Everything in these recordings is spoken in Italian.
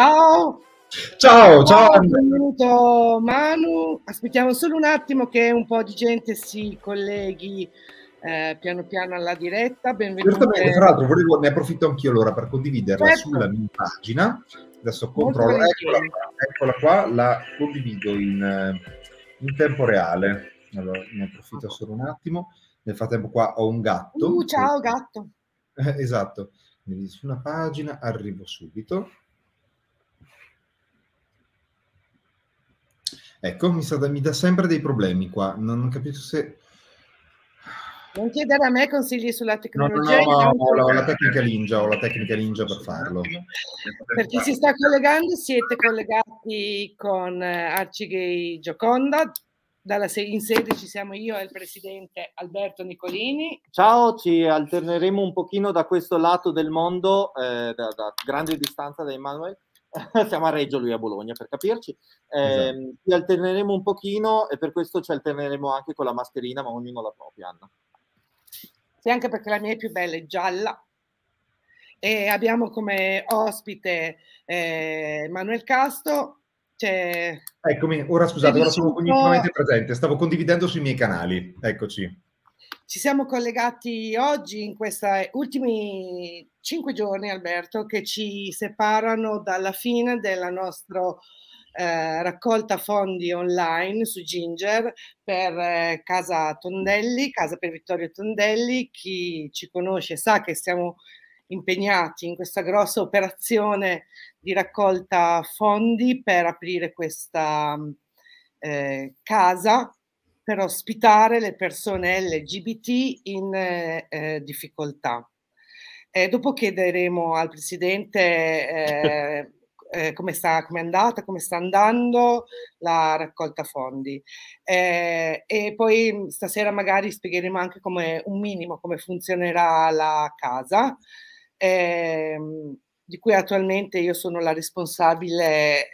Ciao! Ciao, ciao! Benvenuto Manu, aspettiamo solo un attimo che un po' di gente si colleghi eh, piano piano alla diretta. Benvenuto. Certamente, tra l'altro volevo, ne approfitto anch'io allora per condividerla certo. sulla mia pagina. Adesso controllo, eccola, eccola qua, la condivido in, eh, in tempo reale. Allora, ne approfitto solo un attimo. Nel frattempo qua ho un gatto. Uh, ciao che... gatto. Eh, esatto, quindi su una pagina arrivo subito. Ecco, mi, da, mi dà sempre dei problemi qua, non ho capito se... Non chiedere a me consigli sulla tecnologia. No, no, no, ho la, la tecnica ninja, ho la tecnica ninja per farlo. Per chi si sta collegando, siete collegati con eh, Arcigay Gioconda. dalla Se- in sede ci siamo io e il presidente Alberto Nicolini. Ciao, ci alterneremo un pochino da questo lato del mondo, eh, da, da grande distanza da Emanuele siamo a Reggio, lui a Bologna per capirci. Eh, esatto. Ci ehm, alterneremo un pochino e per questo ci alterneremo anche con la mascherina, ma ognuno la propria, Anna. Sì, anche perché la mia è più bella, è gialla. E abbiamo come ospite eh, Manuel Casto. C'è... Eccomi, ora scusate, ora sono cognitivamente presente, stavo condividendo sui miei canali. Eccoci. Ci siamo collegati oggi in questi eh, ultimi cinque giorni, Alberto, che ci separano dalla fine della nostra eh, raccolta fondi online su Ginger per eh, Casa Tondelli, Casa per Vittorio Tondelli. Chi ci conosce sa che siamo impegnati in questa grossa operazione di raccolta fondi per aprire questa eh, casa per ospitare le persone LGBT in eh, eh difficoltà. E eh, dopo chiederemo al Presidente eh, eh, come, sta, come è andata, come sta andando la raccolta fondi. Eh, e poi stasera magari spiegheremo anche come un minimo come funzionerà la casa, eh, di cui attualmente io sono la responsabile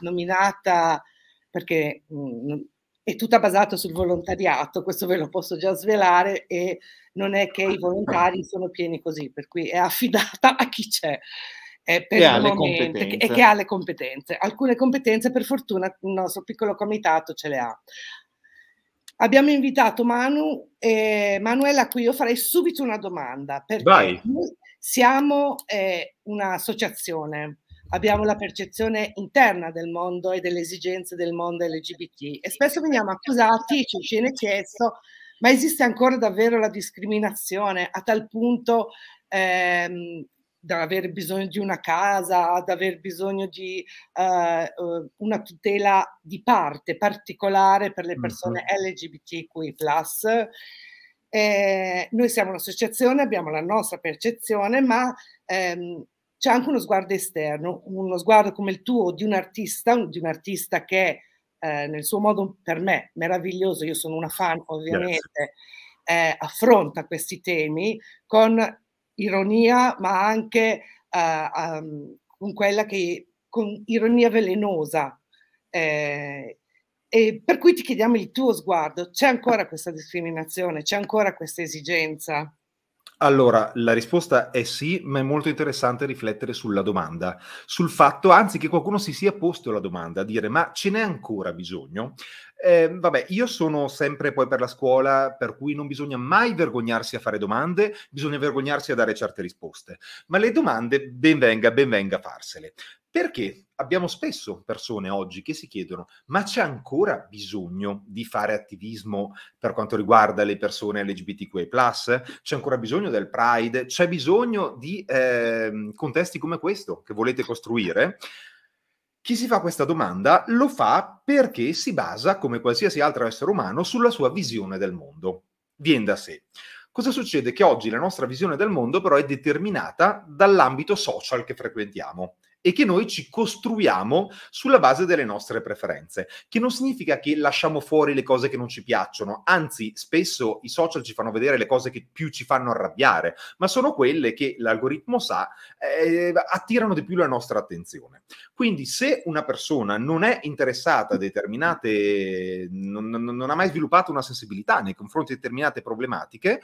nominata perché mh, mm, è tutta basata sul volontariato, questo ve lo posso già svelare e non è che i volontari sono pieni così, per cui è affidata a chi c'è. Eh, per che ha le e che ha le competenze. Alcune competenze, per fortuna, il nostro piccolo comitato ce le ha. Abbiamo invitato Manu, eh, Manuela, a cui io farei subito una domanda, perché Vai. noi siamo eh, un'associazione abbiamo la percezione interna del mondo e delle esigenze del mondo LGBT e spesso veniamo accusati, ci viene chiesto, ma esiste ancora davvero la discriminazione a tal punto ehm, da aver bisogno di una casa, ad aver bisogno di eh, una tutela di parte particolare per le persone mm-hmm. LGBTQI. Eh, noi siamo un'associazione, abbiamo la nostra percezione, ma ehm, c'è anche uno sguardo esterno, uno sguardo come il tuo di un artista, di un artista che eh, nel suo modo per me meraviglioso, io sono una fan ovviamente, eh, affronta questi temi con ironia, ma anche eh, um, con quella che con ironia velenosa. Eh, e per cui ti chiediamo il tuo sguardo, c'è ancora questa discriminazione, c'è ancora questa esigenza? Allora, la risposta è sì, ma è molto interessante riflettere sulla domanda, sul fatto, anzi, che qualcuno si sia posto la domanda, dire ma ce n'è ancora bisogno? Eh, vabbè, io sono sempre poi per la scuola, per cui non bisogna mai vergognarsi a fare domande, bisogna vergognarsi a dare certe risposte. Ma le domande, ben venga, ben venga farsele. Perché abbiamo spesso persone oggi che si chiedono ma c'è ancora bisogno di fare attivismo per quanto riguarda le persone LGBTQI+, c'è ancora bisogno del Pride, c'è bisogno di eh, contesti come questo che volete costruire? Chi si fa questa domanda lo fa perché si basa, come qualsiasi altro essere umano, sulla sua visione del mondo. Viene da sé. Cosa succede? Che oggi la nostra visione del mondo però è determinata dall'ambito social che frequentiamo e che noi ci costruiamo sulla base delle nostre preferenze, che non significa che lasciamo fuori le cose che non ci piacciono, anzi spesso i social ci fanno vedere le cose che più ci fanno arrabbiare, ma sono quelle che l'algoritmo sa eh, attirano di più la nostra attenzione. Quindi se una persona non è interessata a determinate, non, non, non ha mai sviluppato una sensibilità nei confronti di determinate problematiche,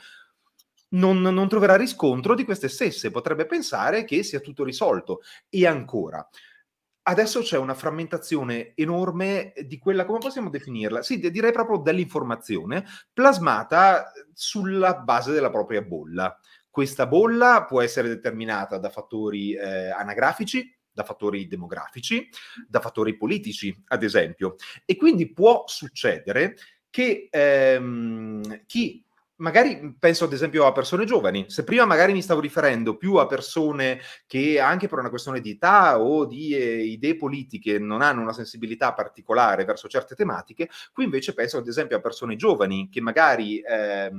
non, non troverà riscontro di queste stesse, potrebbe pensare che sia tutto risolto. E ancora, adesso c'è una frammentazione enorme di quella, come possiamo definirla? Sì, direi proprio dell'informazione plasmata sulla base della propria bolla. Questa bolla può essere determinata da fattori eh, anagrafici, da fattori demografici, da fattori politici, ad esempio. E quindi può succedere che ehm, chi magari mhmm, penso ad esempio a persone giovani, se prima magari mi stavo riferendo più a persone che anche per una questione di età o di eh, idee politiche non hanno una sensibilità particolare verso certe tematiche, qui invece penso ad esempio a persone giovani che magari eh,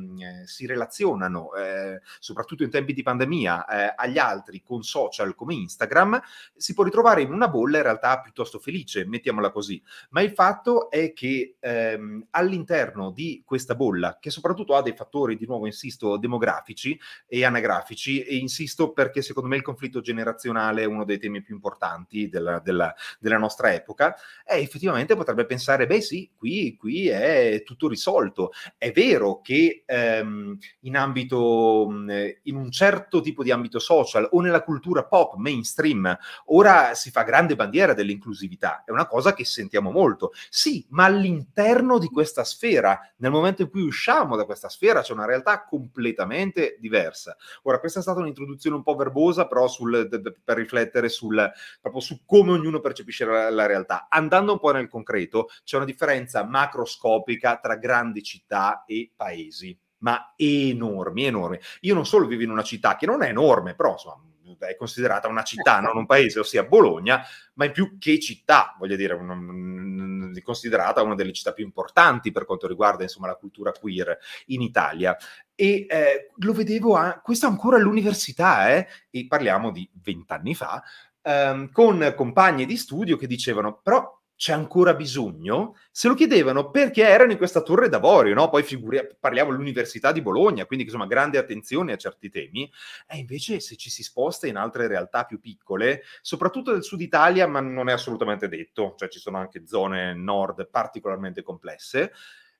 si relazionano, eh, soprattutto in tempi di pandemia, eh, agli altri con social come Instagram, si può ritrovare in una bolla in realtà piuttosto felice, mettiamola così, ma il fatto è che ehm, all'interno di questa bolla, che soprattutto ha dei fattori fattori, di nuovo insisto, demografici e anagrafici e insisto perché secondo me il conflitto generazionale è uno dei temi più importanti della, della, della nostra epoca e effettivamente potrebbe pensare, beh sì, qui, qui è tutto risolto. È vero che ehm, in ambito, in un certo tipo di ambito social o nella cultura pop mainstream, ora si fa grande bandiera dell'inclusività, è una cosa che sentiamo molto. Sì, ma all'interno di questa sfera, nel momento in cui usciamo da questa sfera, sera c'è una realtà completamente diversa. Ora, questa è stata un'introduzione un po' verbosa, però sul, per riflettere sul, proprio su come ognuno percepisce la, la realtà. Andando un po' nel concreto, c'è una differenza macroscopica tra grandi città e paesi ma enormi, enormi. Io non solo vivo in una città che non è enorme, però insomma battuta, è considerata una città, non un paese, ossia Bologna, ma in più che città, voglio dire, un, è considerata una delle città più importanti per quanto riguarda insomma, la cultura queer in Italia. E eh, lo vedevo, a, questa ancora all'università, eh, e parliamo di vent'anni fa, ehm, con compagni di studio che dicevano, però c'è ancora bisogno? Se lo chiedevano perché erano in questa torre d'avorio, no? Poi figuri, parliamo dell'Università di Bologna, quindi insomma grande attenzione a certi temi. E invece se ci si sposta in altre realtà più piccole, soprattutto del sud Italia, ma non è assolutamente detto, cioè ci sono anche zone nord particolarmente complesse,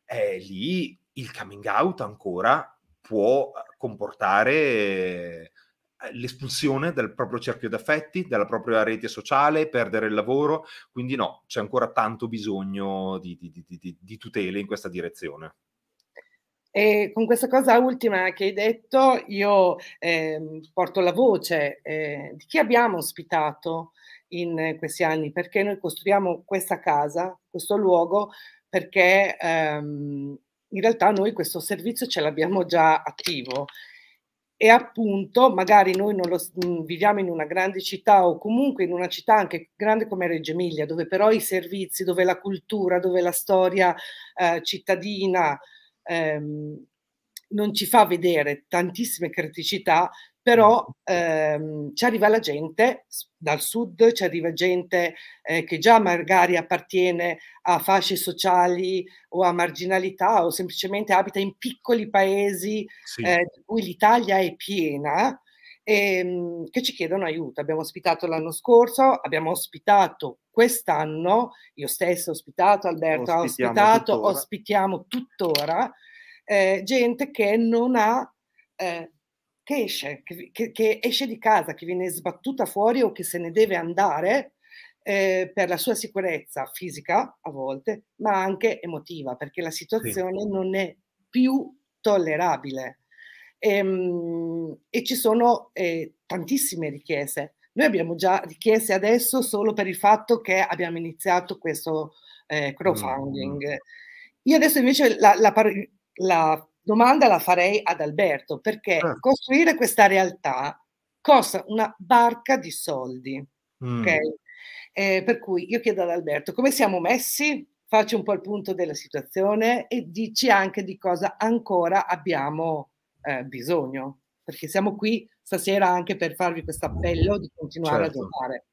eh, lì il coming out ancora può comportare eh, l'espulsione dal proprio cerchio d'affetti, dalla propria rete sociale, perdere il lavoro, quindi no, c'è ancora tanto bisogno di, di, di, di tutele in questa direzione. E con questa cosa ultima che hai detto, io eh, porto la voce eh, di chi abbiamo ospitato in questi anni, perché noi costruiamo questa casa, questo luogo, perché ehm, in realtà noi questo servizio ce l'abbiamo già attivo, e appunto magari noi non lo, mm, viviamo in una grande città o comunque in una città anche grande come Reggio Emilia, dove però i servizi, dove la cultura, dove la storia eh, cittadina ehm, non ci fa vedere tantissime criticità, però mm. ehm, ci arriva la gente dal sud, ci arriva gente eh, che già magari appartiene a fasce sociali o a marginalità o semplicemente abita in piccoli paesi sì. eh, di cui l'Italia è piena e, ehm, che ci chiedono aiuto. Abbiamo ospitato l'anno scorso, abbiamo ospitato quest'anno, io stesso ho ospitato, Alberto ospitiamo ha ospitato, tuttora. ospitiamo tuttora eh, gente che non ha eh, che esce, che, che, che esce di casa, che viene sbattuta fuori o che se ne deve andare eh, per la sua sicurezza fisica a volte, ma anche emotiva, perché la situazione sì. non è più tollerabile. E, ehm, e ci sono eh, tantissime richieste. Noi abbiamo già richieste adesso solo per il fatto che abbiamo iniziato questo eh, mm. crowdfunding. Io adesso invece la, la, la domanda la farei ad Alberto, perché ah. costruire questa realtà costa una barca di soldi. Mm. Okay? Eh, per cui io chiedo ad Alberto come siamo messi, faccio un po' il punto della situazione e dici anche di cosa ancora abbiamo eh, bisogno, perché siamo qui stasera anche per farvi questo appello di continuare certo. a giocare.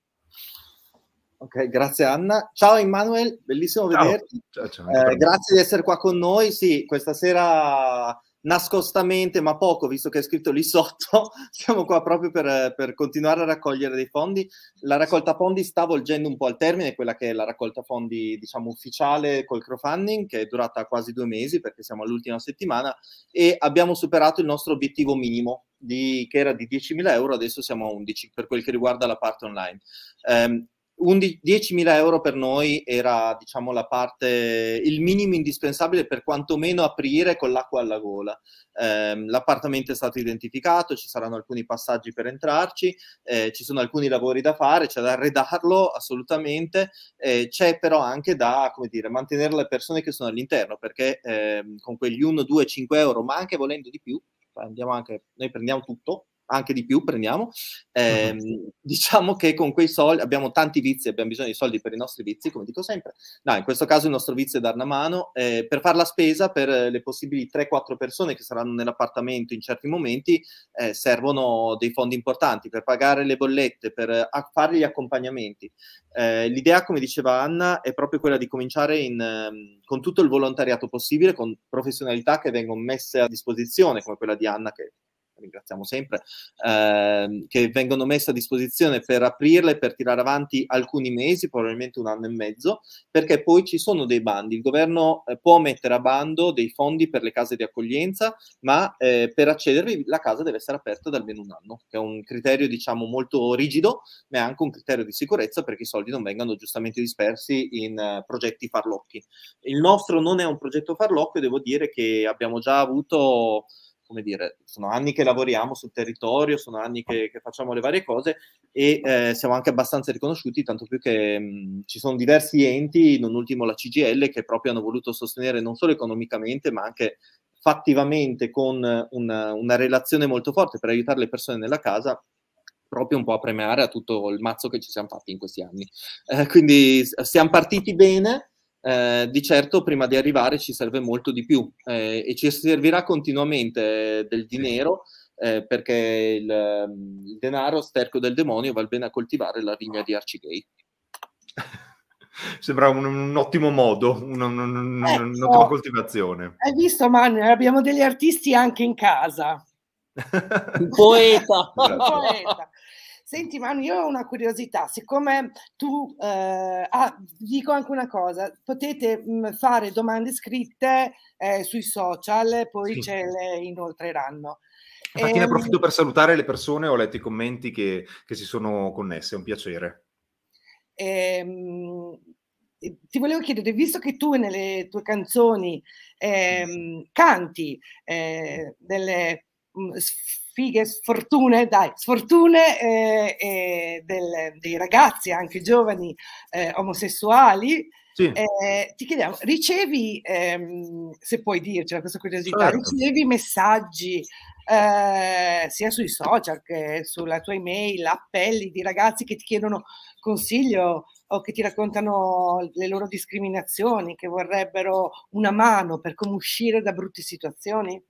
Ok, grazie Anna. Ciao Emanuele, bellissimo ciao. vederti. Ciao, ciao, eh, grazie di essere qua con noi. Sì, questa sera nascostamente, ma poco, visto che è scritto lì sotto, siamo qua proprio per, per, continuare a raccogliere dei fondi. La raccolta fondi sta volgendo un po' al termine, quella che è la raccolta fondi, diciamo, ufficiale col crowdfunding, che è durata quasi due mesi, perché siamo all'ultima settimana, e abbiamo superato il nostro obiettivo minimo, di, che era di 10.000 euro, adesso siamo a 11 per quel che riguarda la parte online. Um, 10.000 euro per noi era diciamo la parte il minimo indispensabile per quantomeno aprire con l'acqua alla gola eh, l'appartamento è stato identificato ci saranno alcuni passaggi per entrarci eh, ci sono alcuni lavori da fare c'è da arredarlo assolutamente eh, c'è però anche da come dire mantenere le persone che sono all'interno perché ehm, con quegli 1 2 5 euro ma anche volendo di più anche noi prendiamo tutto anche di più prendiamo. Eh, uh-huh. Diciamo che con quei soldi abbiamo tanti vizi, abbiamo bisogno di soldi per i nostri vizi, come dico sempre. No, in questo caso il nostro vizio è dar una mano eh, per fare la spesa per eh, le possibili 3-4 persone che saranno nell'appartamento in certi momenti. Eh, servono dei fondi importanti per pagare le bollette, per eh, fare gli accompagnamenti. Eh, l'idea, come diceva Anna, è proprio quella di cominciare in, ehm, con tutto il volontariato possibile, con professionalità che vengono messe a disposizione, come quella di Anna che ringraziamo sempre, ehm, che vengono messe a disposizione per aprirle, per tirare avanti alcuni mesi, probabilmente un anno e mezzo, perché poi ci sono dei bandi. Il governo eh, può mettere a bando dei fondi per le case di accoglienza, ma eh, per accedervi la casa deve essere aperta da almeno un anno, che è un criterio diciamo molto rigido, ma è anche un criterio di sicurezza perché i soldi non vengano giustamente dispersi in eh, progetti farlocchi. Il nostro non è un progetto farlocchio, devo dire che abbiamo già avuto come dire, sono anni che lavoriamo sul territorio, sono anni che, che facciamo le varie cose e eh, siamo anche abbastanza riconosciuti, tanto più che mh, mm, ci sono diversi enti, non ultimo la CGL, che proprio hanno voluto sostenere non solo economicamente, ma anche fattivamente con una, una relazione molto forte per aiutare le persone nella casa proprio un po' a premiare a tutto il mazzo che ci siamo fatti in questi anni. Eh, quindi siamo partiti bene, eh, di certo prima di arrivare ci serve molto di più eh, e ci servirà continuamente eh, del dinero eh, perché il, ehm, il, denaro sterco del demonio vale bene a coltivare la vigna di Arcigay. Sembra un, un, ottimo modo, un, un, ecco. un'ottima coltivazione. Hai visto Manuel, abbiamo degli artisti anche in casa. un poeta. poeta. Senti Manu, io ho una curiosità, siccome tu, eh, ah, dico anche una cosa, potete mh, mm, fare domande scritte eh, sui social, poi sì. ce le inoltreranno. Infatti e, ne ehm, approfitto per salutare le persone, ho letto i commenti che, che si sono connesse, è un piacere. Ehm, ti volevo chiedere, visto che tu nelle tue canzoni ehm, canti eh, delle mh, mm, sfighe, sfortune, dai, sfortune eh, eh, del, dei ragazzi, anche giovani eh, omosessuali. Sì. Eh, ti chiediamo, ricevi, ehm, se puoi dircela questa curiosità, certo. ricevi messaggi eh, sia sui social che sulla tua email, appelli di ragazzi che ti chiedono consiglio o che ti raccontano le loro discriminazioni, che vorrebbero una mano per come uscire da brutte situazioni?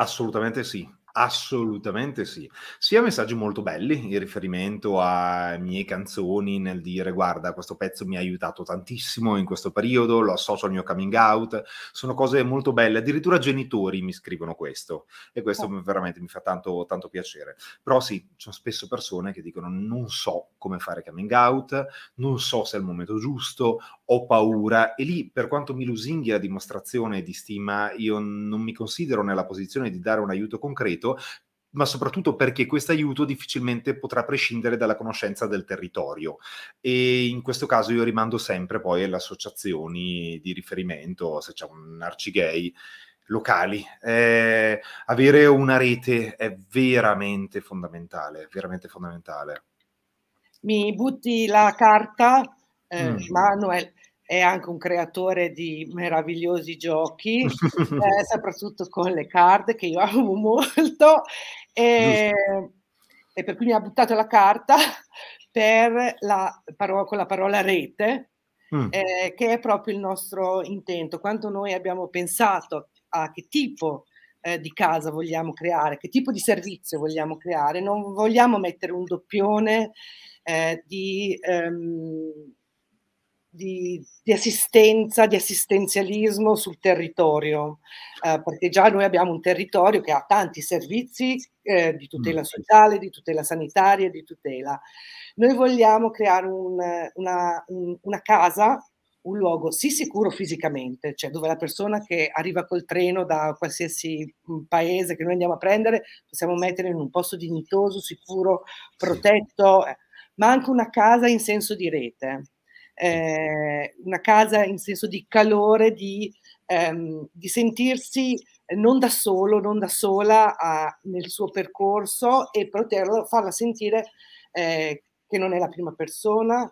Assolutamente sì, Assolutamente sì. Sia messaggi molto belli in riferimento a mie canzoni nel dire guarda questo pezzo mi ha aiutato tantissimo in questo periodo, lo associo al mio coming out, sono cose molto belle, addirittura genitori mi scrivono questo e questo oh. veramente mi fa tanto, tanto piacere. Però sì, ci sono spesso persone che dicono non so come fare coming out, non so se è il momento giusto, ho paura e lì per quanto mi lusinghi la dimostrazione di stima io non mi considero nella posizione di dare un aiuto concreto aiuto, ma soprattutto perché questo aiuto difficilmente potrà prescindere dalla conoscenza del territorio. E in questo caso io rimando sempre poi alle associazioni di riferimento, se c'è un arcigay locali. Eh, avere una rete è veramente fondamentale, veramente fondamentale. Mi butti la carta, eh, mm. Manuel è anche un creatore di meravigliosi giochi, eh, soprattutto con le card che io amo molto, e, e, per cui mi ha buttato la carta per la parola, con la parola rete, mm. eh, che è proprio il nostro intento. Quando noi abbiamo pensato a che tipo eh, di casa vogliamo creare, che tipo di servizio vogliamo creare, non vogliamo mettere un doppione eh, di... Ehm, di, di, assistenza, di assistenzialismo sul territorio, eh, perché già noi abbiamo un territorio che ha tanti servizi eh, di tutela mm, sociale, di tutela sanitaria, di tutela. Noi vogliamo creare un, una, un, una casa un luogo sì sicuro fisicamente, cioè dove la persona che arriva col treno da qualsiasi mm, paese che noi andiamo a prendere possiamo mettere in un posto dignitoso, sicuro, protetto, eh, ma anche una casa in senso di rete eh, una casa in senso di calore, di, ehm, di sentirsi non da solo, non da sola a, nel suo percorso e poterla, farla sentire eh, che non è la prima persona,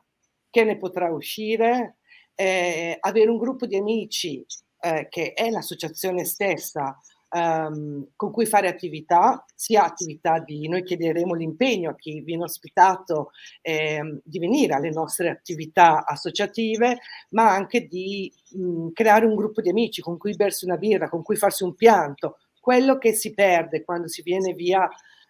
che ne potrà uscire, eh, avere un gruppo di amici eh, che è l'associazione stessa ehm, con cui fare attività, sia attività di, noi chiederemo l'impegno a chi viene ospitato ehm, di venire alle nostre attività associative, ma anche di mh, mm, creare un gruppo di amici con cui bersi una birra, con cui farsi un pianto, quello che si perde quando si viene via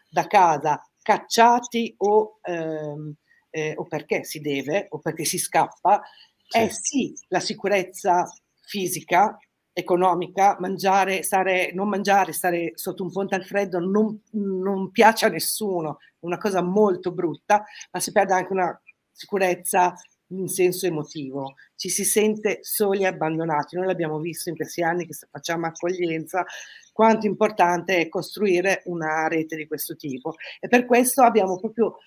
da casa, cacciati o, ehm, eh, o perché si deve o perché si scappa, sì. è eh sì la sicurezza fisica economica, mangiare, stare, non mangiare, stare sotto un ponte al freddo non, non piace a nessuno, è una cosa molto brutta, ma si perde anche una sicurezza in senso emotivo, ci si sente soli e abbandonati. Noi l'abbiamo visto in questi anni che facciamo accoglienza, quanto importante è costruire una rete di questo tipo. E per questo abbiamo proprio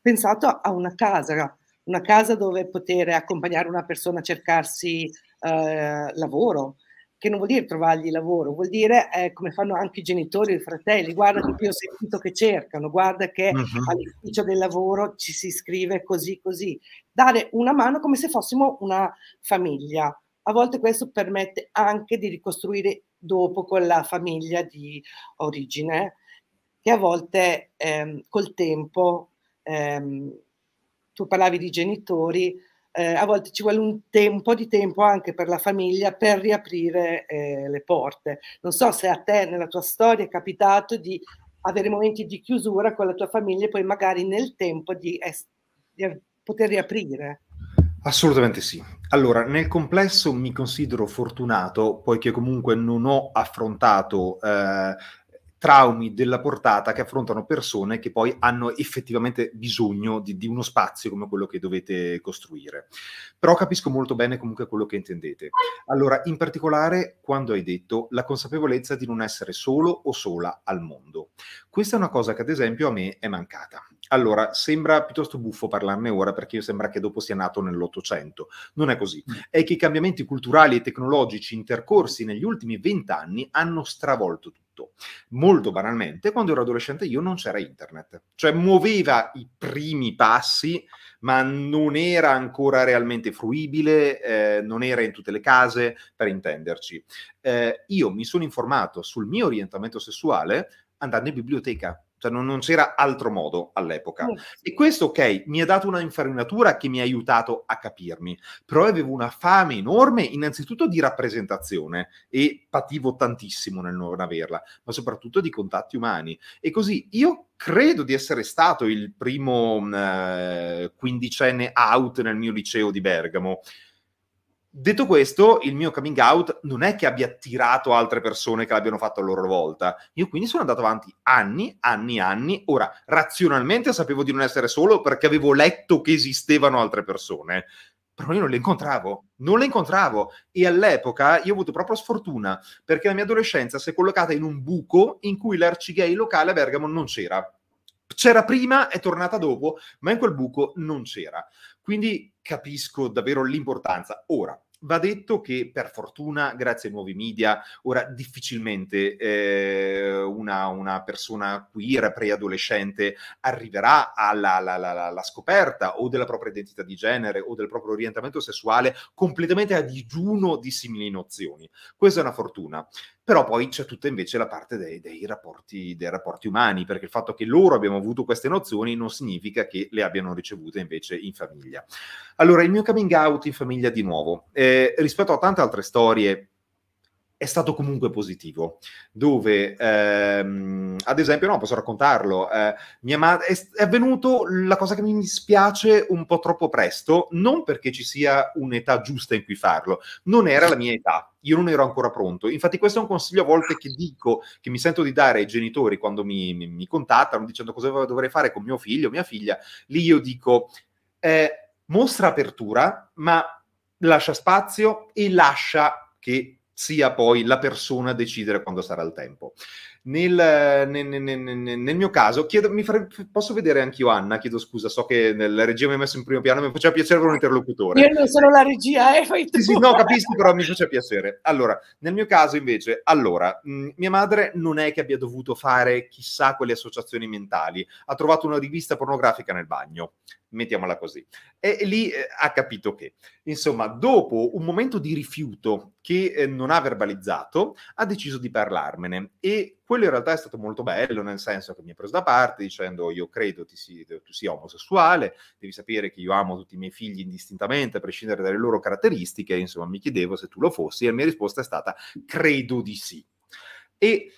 pensato a una casa, una casa dove poter accompagnare una persona a cercarsi eh, lavoro, che non vuol dire trovargli lavoro, vuol dire eh, come fanno anche i genitori e i fratelli, guarda che qui ho sentito che cercano, guarda che uh-huh. all'ufficio del lavoro ci si scrive così così, dare una mano come se fossimo una famiglia. A volte questo permette anche di ricostruire dopo con la famiglia di origine, che a volte ehm, col tempo, ehm, tu parlavi di genitori, eh, a volte ci vuole un, un, po' di tempo anche per la famiglia per riaprire eh, le porte. Non so se a te nella tua storia è capitato di avere momenti di chiusura con la tua famiglia e poi magari nel tempo di, di poter riaprire. Assolutamente sì. Allora, nel complesso mi considero fortunato, poiché comunque non ho affrontato eh, traumi della portata che affrontano persone che poi hanno effettivamente bisogno di, di, uno spazio come quello che dovete costruire. Però capisco molto bene comunque quello che intendete. Allora, in particolare, quando hai detto la consapevolezza di non essere solo o sola al mondo. Questa è una cosa che ad esempio a me è mancata. Allora, sembra piuttosto buffo parlarne ora perché sembra che dopo sia nato nell'Ottocento. Non è così. Mm. È che i cambiamenti culturali e tecnologici intercorsi negli ultimi vent'anni hanno stravolto tutto tutto. Molto banalmente, quando ero adolescente io non c'era internet, cioè muoveva i primi passi, ma non era ancora realmente fruibile, eh, non era in tutte le case, per intenderci. Eh, io mi sono informato sul mio orientamento sessuale andando in biblioteca cioè non, non c'era altro modo all'epoca. sì. E questo, ok, mi ha dato una infarinatura che mi ha aiutato a capirmi, però avevo una fame enorme, innanzitutto di rappresentazione, e pativo tantissimo nel non averla, ma soprattutto di contatti umani. E così io credo di essere stato il primo mm, eh, quindicenne out nel mio liceo di Bergamo. Detto questo, il mio coming out non è che abbia attirato altre persone che l'abbiano fatto a loro volta. Io quindi sono andato avanti anni, anni, anni. Ora, razionalmente sapevo di non essere solo perché avevo letto che esistevano altre persone, però io non le incontravo, non le incontravo. E all'epoca io ho avuto proprio sfortuna perché la mia adolescenza si è collocata in un buco in cui l'arcigay locale a Bergamo non c'era. C'era prima, è tornata dopo, ma in quel buco non c'era. Quindi capisco davvero l'importanza. Ora, va detto che per fortuna, grazie ai nuovi media, ora difficilmente eh, una, una, persona queer preadolescente arriverà alla, alla, alla, alla scoperta o della propria identità di genere o del proprio orientamento sessuale completamente a digiuno di simili nozioni. Questa è una fortuna però poi c'è tutta invece la parte dei, dei, rapporti, dei, rapporti, umani, perché il fatto che loro abbiano avuto queste nozioni non significa che le abbiano ricevute invece in famiglia. Allora, il mio coming out in famiglia di nuovo, eh, rispetto a tante altre storie è stato comunque positivo, dove ehm, ad esempio, no, posso raccontarlo, eh, mia madre è, è avvenuto la cosa che mi dispiace un po' troppo presto, non perché ci sia un'età giusta in cui farlo, non era la mia età, io non ero ancora pronto. Infatti, questo è un consiglio a volte che dico, che mi sento di dare ai genitori quando mi, mi, mi contattano dicendo cosa dovrei fare con mio figlio, mia figlia. Lì io dico: eh, mostra apertura, ma lascia spazio e lascia che sia poi la persona a decidere quando sarà il tempo. Nel, nel, nel, nel mio caso, chiedo, fare, posso vedere anche io Anna? Chiedo scusa, so che la regia mi ha messo in primo piano, mi faceva piacere per un interlocutore. Io non sono la regia, eh, fai tu. Sì, sì, no, capisco, però mi faceva piacere. Allora, nel mio caso invece, allora, mh, mm, mia madre non è che abbia dovuto fare chissà quelle associazioni mentali, ha trovato una rivista pornografica nel bagno mettiamola così. E lì eh, ha capito che, insomma, dopo un momento di rifiuto che eh, non ha verbalizzato, ha deciso di parlarmene e quello in realtà è stato molto bello, nel senso che mi ha preso da parte dicendo io credo tu si, sia omosessuale, devi sapere che io amo tutti i miei figli indistintamente, a prescindere dalle loro caratteristiche, insomma mi chiedevo se tu lo fossi e la mia risposta è stata credo di sì. E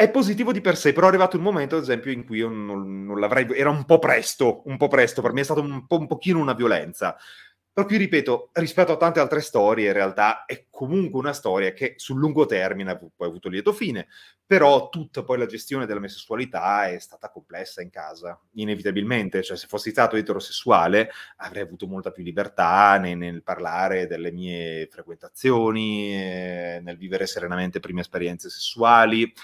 è positivo di per sé, però è arrivato il momento, ad esempio, in cui io non, non l'avrei... Era un po' presto, un po' presto, per me è stata un, po', un pochino una violenza. Però qui, ripeto, rispetto a tante altre storie, in realtà è comunque una storia che sul lungo termine ha poi avuto lieto fine, però tutta poi la gestione della mia sessualità è stata complessa in casa, inevitabilmente. Cioè, se fossi stato eterosessuale avrei avuto molta più libertà nel, nel parlare delle mie frequentazioni, eh, nel vivere serenamente prime esperienze sessuali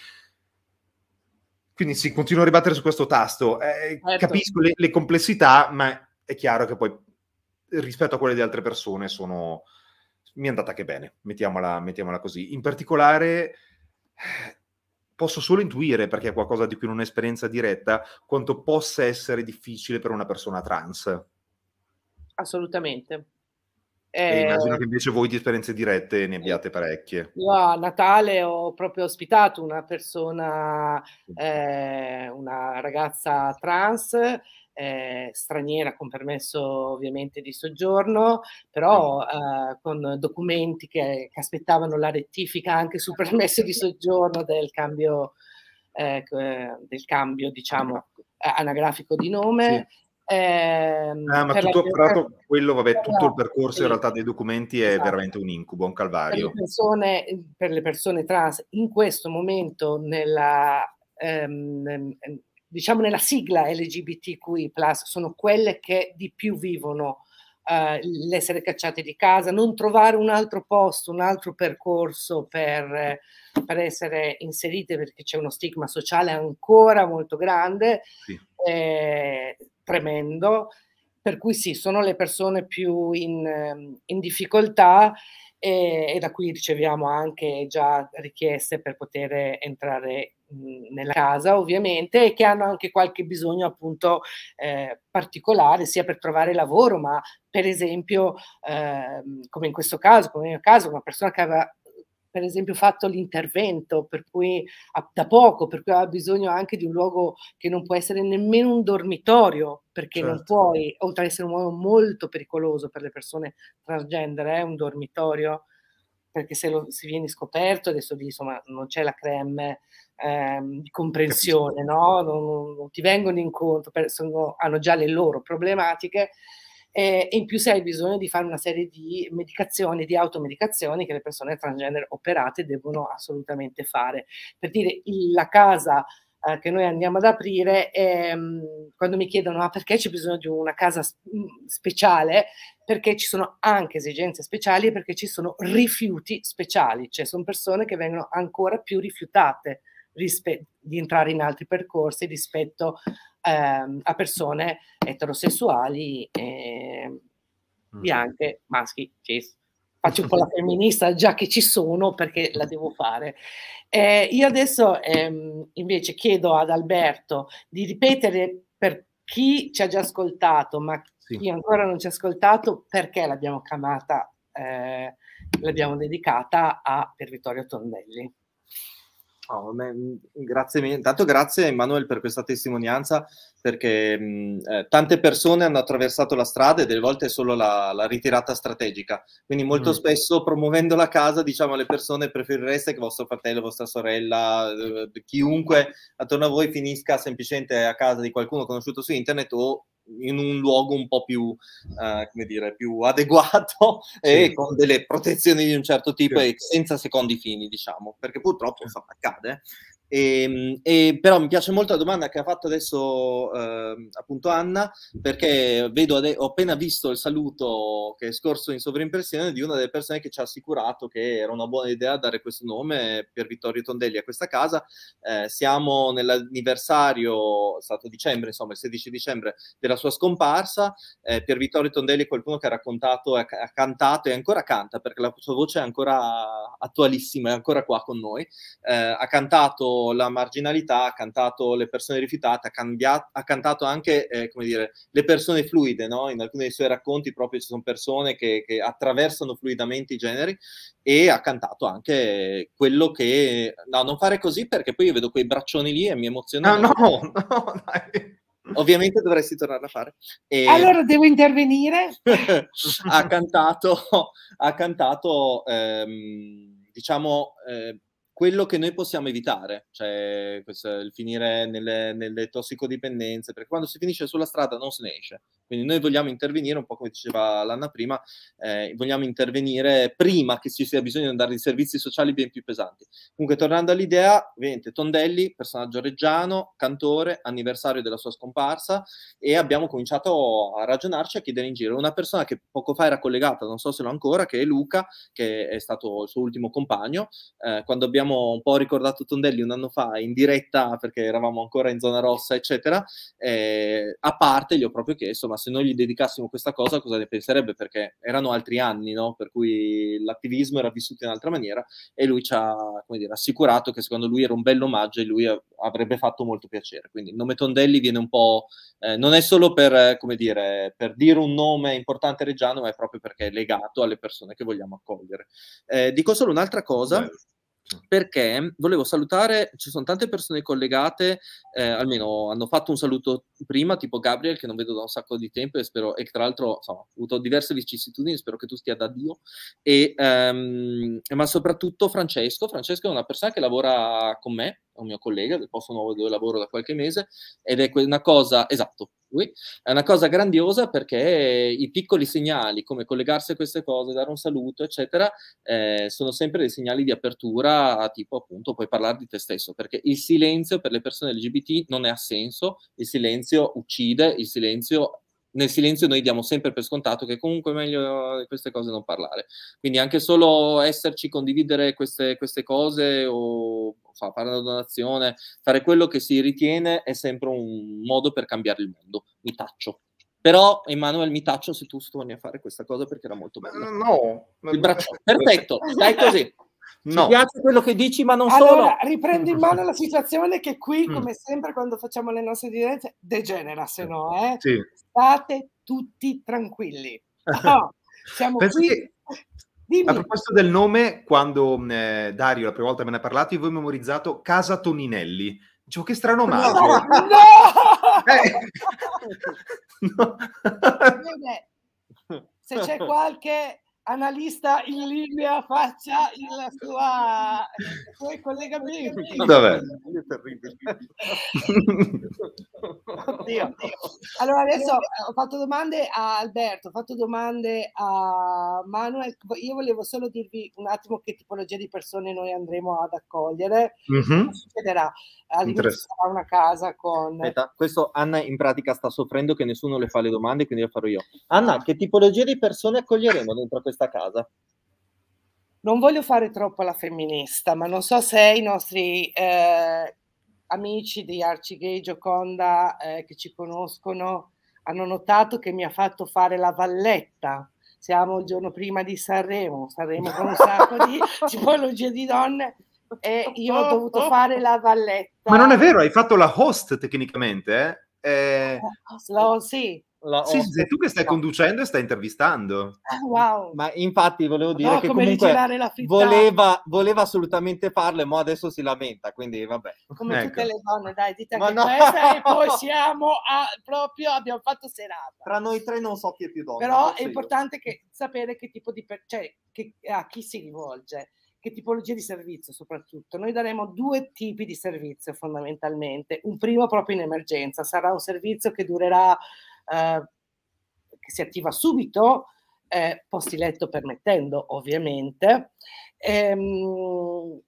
quindi sì, continuo a ribattere su questo tasto. Eh, certo. Capisco le, le, complessità, ma è chiaro che poi rispetto a quelle di altre persone sono... mi è andata che bene, mettiamola, mettiamola così. In particolare posso solo intuire, perché è qualcosa di cui non ho esperienza diretta, quanto possa essere difficile per una persona trans. Assolutamente. Eh, immagino che invece voi di esperienze dirette ne abbiate parecchie. Io a Natale ho proprio ospitato una persona, eh, una ragazza trans, eh, straniera con permesso ovviamente di soggiorno, però mm. eh, con documenti che, che, aspettavano la rettifica anche sul permesso di soggiorno del cambio, eh, del cambio diciamo, anagrafico di nome. Sì. Ehm, ah, ma tutto operato, per... quello, vabbè, tutto il percorso in realtà dei documenti è esatto. veramente un incubo, un calvario. Per le persone, per le persone trans, in questo momento, nella, ehm, diciamo nella sigla LGBTQI, sono quelle che di più vivono eh, l'essere cacciate di casa, non trovare un altro posto, un altro percorso per, per essere inserite, perché c'è uno stigma sociale ancora molto grande. Sì. Eh, tremendo, per cui sì, sono le persone più in, ehm, in difficoltà e, e, da cui riceviamo anche già richieste per poter entrare nella casa ovviamente e che hanno anche qualche bisogno appunto eh, particolare sia per trovare lavoro ma per esempio eh, come in questo caso come nel mio caso una persona che aveva per esempio fatto l'intervento per cui, da poco, per cui aveva bisogno anche di un luogo che non può essere nemmeno un dormitorio, perché certo. non puoi, oltre ad essere un luogo molto pericoloso per le persone transgender, è eh, un dormitorio, perché se, lo, si viene scoperto, adesso lì insomma non c'è la creme ehm, di comprensione, no? non, non, ti vengono incontro, sono, hanno già le loro problematiche eh, e in più se hai bisogno di fare una serie di medicazioni, di automedicazioni che le persone transgender operate devono assolutamente fare. Per dire, il, la casa eh, che noi andiamo ad aprire, ehm, quando mi chiedono ah, perché c'è bisogno di una casa mm, speciale, perché ci sono anche esigenze speciali e perché ci sono rifiuti speciali, cioè sono persone che vengono ancora più rifiutate rispe- di entrare in altri percorsi rispetto ehm, a persone eterosessuali, eh, bianche, maschi, cis. Faccio un po' la femminista già che ci sono perché la devo fare. Eh, io adesso ehm, invece chiedo ad Alberto di ripetere per chi ci ha già ascoltato, ma sì. chi ancora non ci ha ascoltato, perché l'abbiamo chiamata, eh, l'abbiamo dedicata a, per Vittorio Tondelli. Oh, me, grazie mille. Intanto grazie Emanuele per questa testimonianza perché mh, eh, tante persone hanno attraversato la strada e delle volte è solo la, la, ritirata strategica. Quindi molto mm. spesso promuovendo la casa diciamo alle persone preferireste che vostro fratello, vostra sorella, eh, chiunque attorno a voi finisca semplicemente a casa di qualcuno conosciuto su internet o in un luogo un po' più, eh, come dire, più adeguato e con delle protezioni di un certo tipo sì. e senza secondi fini, diciamo, perché purtroppo sì. accade. E, ehm, e, però mi piace molto la domanda che ha fatto adesso eh, appunto Anna, perché ade- ho appena visto il saluto che è scorso in sovrimpressione di una delle persone che ci ha assicurato che era una buona idea dare questo nome per Vittorio Tondelli a questa casa. Eh, siamo nell'anniversario, è stato dicembre, insomma il 16 dicembre, della sua scomparsa. Eh, per Vittorio Tondelli è qualcuno che ha raccontato, ha, cantato e ancora canta, perché la sua voce è ancora attualissima, è ancora qua con noi. Eh, ha cantato la marginalità, ha cantato le persone rifiutate, ha, cambiato, ha cantato anche eh, dire, le persone fluide, no? in alcuni dei suoi racconti proprio ci sono persone che, che, attraversano fluidamente i generi e ha cantato anche quello che... No, non fare così perché poi io vedo quei braccioni lì e mi emoziono. Ah, no, no, no, dai. Ovviamente dovresti tornare a fare. E... Allora devo intervenire? ha cantato, ha cantato ehm, diciamo... Eh, quello che noi possiamo evitare, cioè questo, il finire nelle, nelle tossicodipendenze, perché quando si finisce sulla strada non se ne esce, quindi noi vogliamo intervenire, un po' come diceva l'anna prima, eh, vogliamo intervenire prima che ci sia bisogno di andare in servizi sociali ben più pesanti. Comunque, tornando all'idea, ovviamente Tondelli, personaggio reggiano, cantore, anniversario della sua scomparsa, e abbiamo cominciato a ragionarci, a chiedere in giro. Una persona che poco fa era collegata, non so se lo ancora, che è Luca, che è stato il suo ultimo compagno. Eh, quando abbiamo un po' ricordato Tondelli un anno fa in diretta, perché eravamo ancora in zona rossa, eccetera, eh, a parte gli ho proprio chiesto, ma se noi gli dedicassimo questa cosa cosa ne penserebbe? Perché erano altri anni, no? per cui l'attivismo era vissuto in un'altra maniera e lui ci ha dire, assicurato che secondo lui era un bel omaggio e lui avrebbe fatto molto piacere. Quindi il nome Tondelli viene un po', eh, non è solo per, dire, per, dire, un nome importante reggiano, ma è proprio perché è legato alle persone che vogliamo accogliere. Eh, dico solo un'altra cosa. Beh perché volevo salutare, ci sono tante persone collegate, eh, almeno hanno fatto un saluto prima, tipo Gabriel che non vedo da un sacco di tempo e spero, e tra l'altro insomma, ho avuto diverse vicissitudini, spero che tu stia da Dio, e, um, ma soprattutto Francesco, Francesco è una persona che lavora con me, è un mio collega del posto nuovo dove lavoro da qualche mese ed è una cosa, esatto, lui. È una cosa grandiosa perché i piccoli segnali, come collegarsi a queste cose, dare un saluto, eccetera, eh, sono sempre dei segnali di apertura, tipo appunto puoi parlare di te stesso, perché il silenzio per le persone LGBT non ha senso, il silenzio uccide, il silenzio nel silenzio noi diamo sempre per scontato che comunque è meglio di queste cose non parlare. Quindi anche solo esserci, condividere queste, queste cose o fa, fare una donazione, fare quello che si ritiene è sempre un modo per cambiare il mondo. Mi taccio. Però, Emanuele, mi taccio se tu torni a fare questa cosa perché era molto bella. No, il braccio. Perfetto, dai così. No. Mi piace quello che dici, ma non allora, solo. riprendo in mano la situazione che qui, mm. come sempre, quando facciamo le nostre dirette, degenera, se no, eh? sì. State tutti tranquilli. No, siamo Penso qui. Che... Dimmi. A proposito del nome, quando mm, eh, Dario la prima volta me ne ha parlato, io avevo memorizzato Casa Toninelli. Dicevo, che strano nome. No! no! eh. no. se c'è qualche analista in linea faccia il suo i suoi collegamenti. Dov'è? Oddio. Allora adesso ho fatto domande a Alberto, ho fatto domande a Manuel. Io volevo solo dirvi un attimo che tipologia di persone noi andremo ad accogliere. Mm-hmm. Succederà. All'inizio sarà una casa con... Aspetta, questo Anna in pratica sta soffrendo che nessuno le fa le domande, quindi le farò io. Anna, che tipologia di persone accoglieremo dentro questa questa casa. Non voglio fare troppo la femminista, ma non so se i nostri eh, amici di Archigay Gioconda eh, che ci conoscono hanno notato che mi ha fatto fare la valletta. Siamo il giorno prima di Sanremo, Sanremo con un sacco di tipologie di donne e io ho dovuto fare la valletta. Ma non è vero, hai fatto la host tecnicamente, eh? eh... Lo, sì, la sì, sei tu che stai conducendo e stai intervistando. Oh, wow. Ma infatti volevo dire no, che comunque voleva, voleva, assolutamente farlo e mo adesso si lamenta, quindi vabbè. Come ecco. tutte le donne, dai, dita Ma che no. questa e poi siamo a, proprio, abbiamo fatto serata. Tra noi tre non so chi è più donna. Però è importante che, sapere che tipo di, per, cioè, che, a chi si rivolge che tipologia di servizio soprattutto. Noi daremo due tipi di servizio fondamentalmente. Un primo proprio in emergenza, sarà un servizio che durerà eh, che si attiva subito, eh, posti letto permettendo ovviamente, ehm,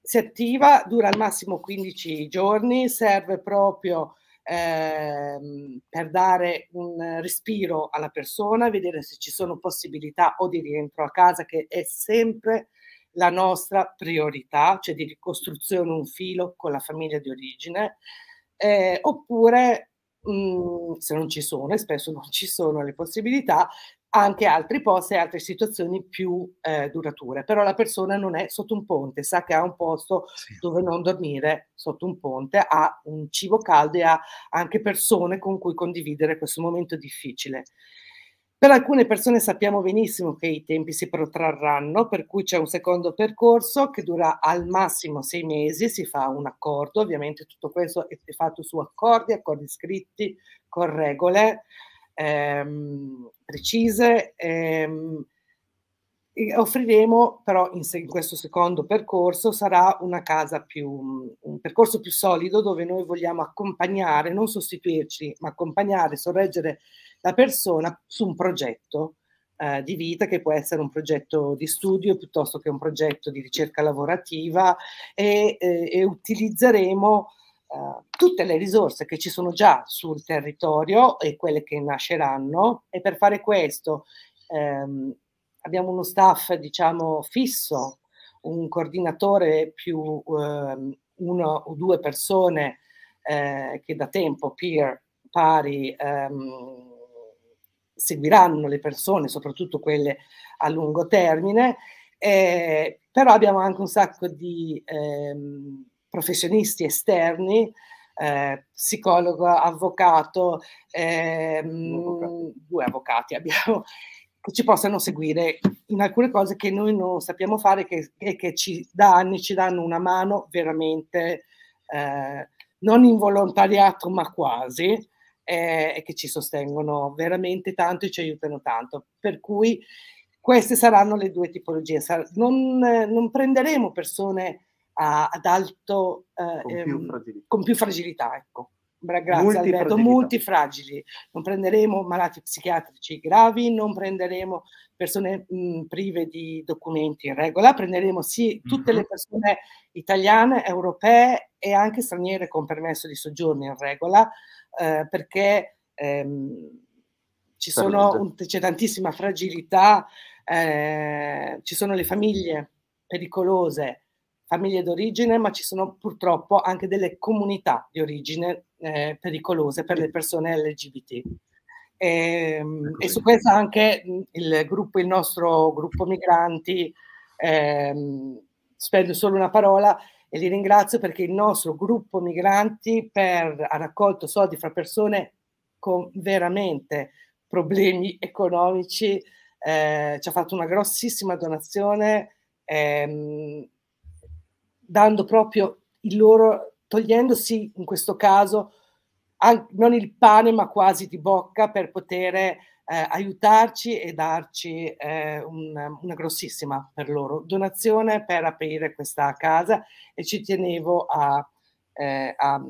si attiva, dura al massimo 15 giorni, serve proprio ehm, per dare un respiro alla persona, vedere se ci sono possibilità o di rientro a casa, che è sempre la nostra priorità, cioè di ricostruzione un filo con la famiglia di origine, eh, oppure Mhmm, se non ci sono, e spesso non ci sono le possibilità, anche altri posti e altre situazioni più eh, durature. Però la persona non è sotto un ponte, sa che ha un posto sì. dove non dormire sotto un ponte, ha un cibo caldo e ha anche persone con cui condividere questo momento difficile. Per alcune persone sappiamo benissimo che i tempi si protrarranno, per cui c'è un secondo percorso che dura al massimo sei mesi, si fa un accordo, ovviamente tutto questo è fatto su accordi, accordi scritti, con regole ehm, precise. Ehm, offriremo però in, questo secondo percorso sarà una casa più un percorso più solido dove noi vogliamo accompagnare non sostituirci ma accompagnare sorreggere la persona su un progetto eh, di vita che può essere un progetto di studio piuttosto che un progetto di ricerca lavorativa e, e, eh, e utilizzeremo Uh, tutte le risorse che ci sono già sul territorio e quelle che nasceranno e per fare questo ehm, abbiamo uno staff diciamo fisso, un coordinatore più ehm, una o due persone eh, che da tempo peer pari ehm, seguiranno le persone, soprattutto quelle a lungo termine, eh, però abbiamo anche un sacco di ehm, professionisti esterni, eh, psicologo, avvocato, ehm, due avvocati abbiamo, che ci possano seguire in alcune cose che noi non sappiamo fare e che, che ci, da anni ci danno una mano veramente, eh, non involontariato ma quasi, eh, e che ci sostengono veramente tanto e ci aiutano tanto. Per cui queste saranno le due tipologie. non, eh, non prenderemo persone a, ad alto eh, con, più ehm, con, più fragilità, ecco. Bra- grazie multifragilità. Alberto, multifragili. Non prenderemo malati psichiatrici gravi, non prenderemo persone mh, prive di documenti in regola, prenderemo sì tutte mm-hmm. le persone italiane, europee e anche straniere con permesso di soggiorno in regola, eh, perché ehm, sono, un, c'è tantissima fragilità, eh, ci sono le famiglie pericolose, famiglie d'origine, ma ci sono purtroppo anche delle comunità di origine eh, pericolose per le persone LGBT. E, ehm, e, su questo anche il, gruppo, il nostro gruppo migranti, ehm, spendo solo una parola e li ringrazio perché il nostro gruppo migranti per, ha raccolto soldi fra persone con veramente problemi economici, eh, ci ha fatto una grossissima donazione ehm, dando proprio il loro togliendosi in questo caso anche, non il pane ma quasi di bocca per poter eh, aiutarci e darci eh, un, una grossissima per loro donazione per aprire questa casa e ci tenevo a, eh, a,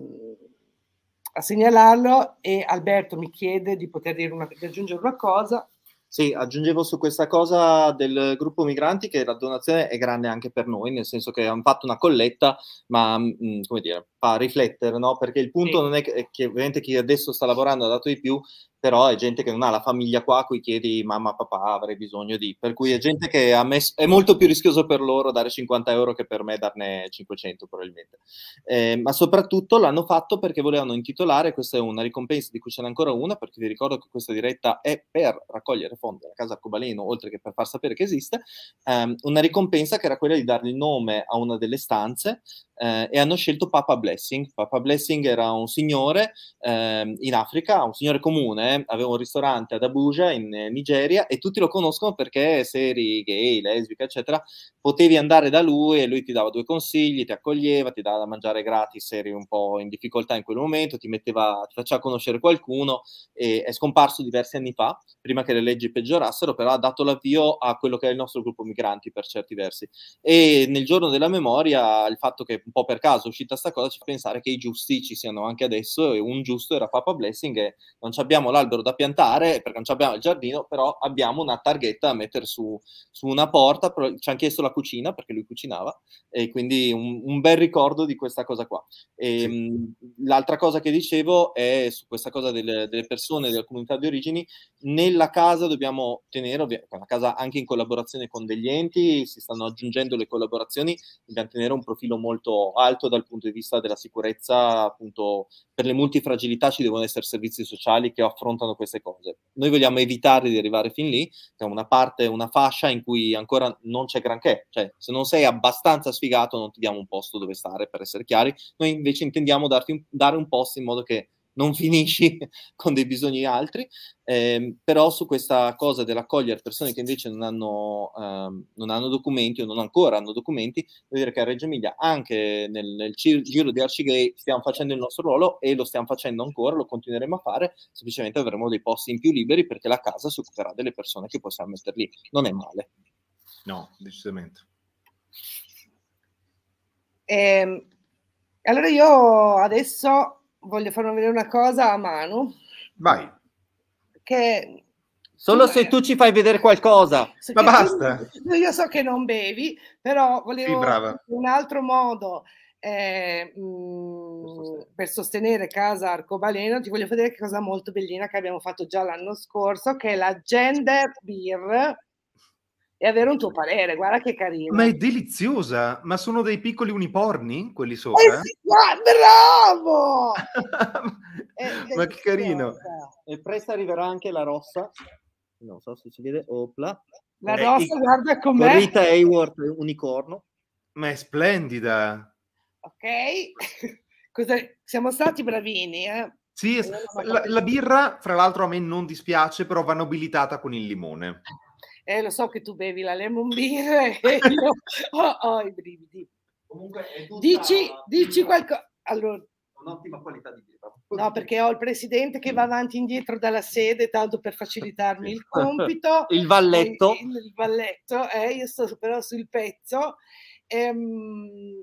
a segnalarlo e Alberto mi chiede di poter dire una, di aggiungere una cosa sì, aggiungevo su questa cosa del gruppo migranti che la donazione è grande anche per noi, nel senso che hanno fatto una colletta, ma mh, mm, come dire, fa riflettere, no? Perché il punto sì. non è che, che, ovviamente chi adesso sta lavorando ha dato di più, però è gente che non ha la famiglia qua a cui chiedi mamma, papà, avrei bisogno di... Per cui è gente che ha messo, è molto più rischioso per loro dare 50 euro che per me darne 500 probabilmente. Eh, ma soprattutto l'hanno fatto perché volevano intitolare, questa è una ricompensa di cui ce n'è ancora una, perché vi ricordo che questa diretta è per raccogliere fondi alla casa Arcobaleno, oltre che per far sapere che esiste, ehm, una ricompensa che era quella di dargli il nome a una delle stanze eh, e hanno scelto Papa Blessing. Papa Blessing era un signore eh, in Africa, un signore comune, aveva un ristorante ad Abuja in eh, Nigeria e tutti lo conoscono perché se eri gay, lesbica, eccetera, potevi andare da lui e lui ti dava due consigli, ti accoglieva, ti dava da mangiare gratis se eri un po' in difficoltà in quel momento, ti, metteva, ti faceva conoscere qualcuno e è scomparso diversi anni fa, prima che le leggi peggiorassero, però ha dato l'avvio a quello che è il nostro gruppo migranti per certi versi. E nel giorno della memoria, il fatto che un po' per caso è uscita sta cosa ci fa pensare che i giusti ci siano anche adesso e un giusto era Papa Blessing e non ci abbiamo la albero da piantare perché non abbiamo il giardino, però abbiamo una targhetta da mettere su, su una porta, ci hanno chiesto la cucina perché lui cucinava e quindi un, un bel ricordo di questa cosa qua. E, sì. Ehm, l'altra cosa che dicevo è su questa cosa delle, delle persone, della comunità di origini, nella casa dobbiamo tenere, una casa anche in collaborazione con degli enti, si stanno aggiungendo le collaborazioni, dobbiamo tenere un profilo molto alto dal punto di vista della sicurezza appunto per le multifragilità ci devono essere servizi sociali che affrontano queste cose. Noi vogliamo evitare di arrivare fin lì, che è una parte, una fascia in cui ancora non c'è granché, cioè se non sei abbastanza sfigato non ti diamo un posto dove stare, per essere chiari, noi invece intendiamo darti un, dare un posto in modo che non finisci con dei bisogni altri, eh, però su questa cosa dell'accogliere persone che invece non hanno, eh, non hanno, documenti o non ancora hanno documenti, vuol dire che a Reggio Emilia anche nel, nel giro di Arcigay stiamo facendo il nostro ruolo e lo stiamo facendo ancora, lo continueremo a fare, semplicemente avremo dei posti in più liberi perché la casa si occuperà delle persone che possiamo mettere lì, non è male. No, decisamente. Eh, allora io adesso voglio farmi vedere una cosa a mano. Vai. Che Solo se tu ci fai vedere qualcosa. So Ma basta. Tu, io so che non bevi, però volevo sì, un altro modo eh, mh, mm, per sostenere Casa Arcobaleno. Ti voglio vedere che cosa molto bellina che abbiamo fatto già l'anno scorso, che è la Gender Beer e avere un tuo parere. Guarda che carino. Ma è deliziosa, ma sono dei piccoli unicorni quelli sopra? Eh sì, bravo! ma che carino. E presto arriverà anche la rossa. Non so se si vede. Opla. La eh, rossa, e... guarda com'è. Rita Hayward, unicorno. Ma è splendida. Ok. Cosa... Siamo stati bravini, eh? Sì, la, la birra, fra l'altro, a me non dispiace, però va nobilitata con il limone. Eh, lo so che tu bevi la lemon beer e io ho, ho i brividi. Comunque è tutta, dici, dici qualcosa. Allora, un'ottima qualità di vita. No, perché ho il presidente che va avanti e indietro dalla sede, tanto per facilitarmi il compito. il valletto. Il, il, il valletto, eh, io sto però sul pezzo. Ehm,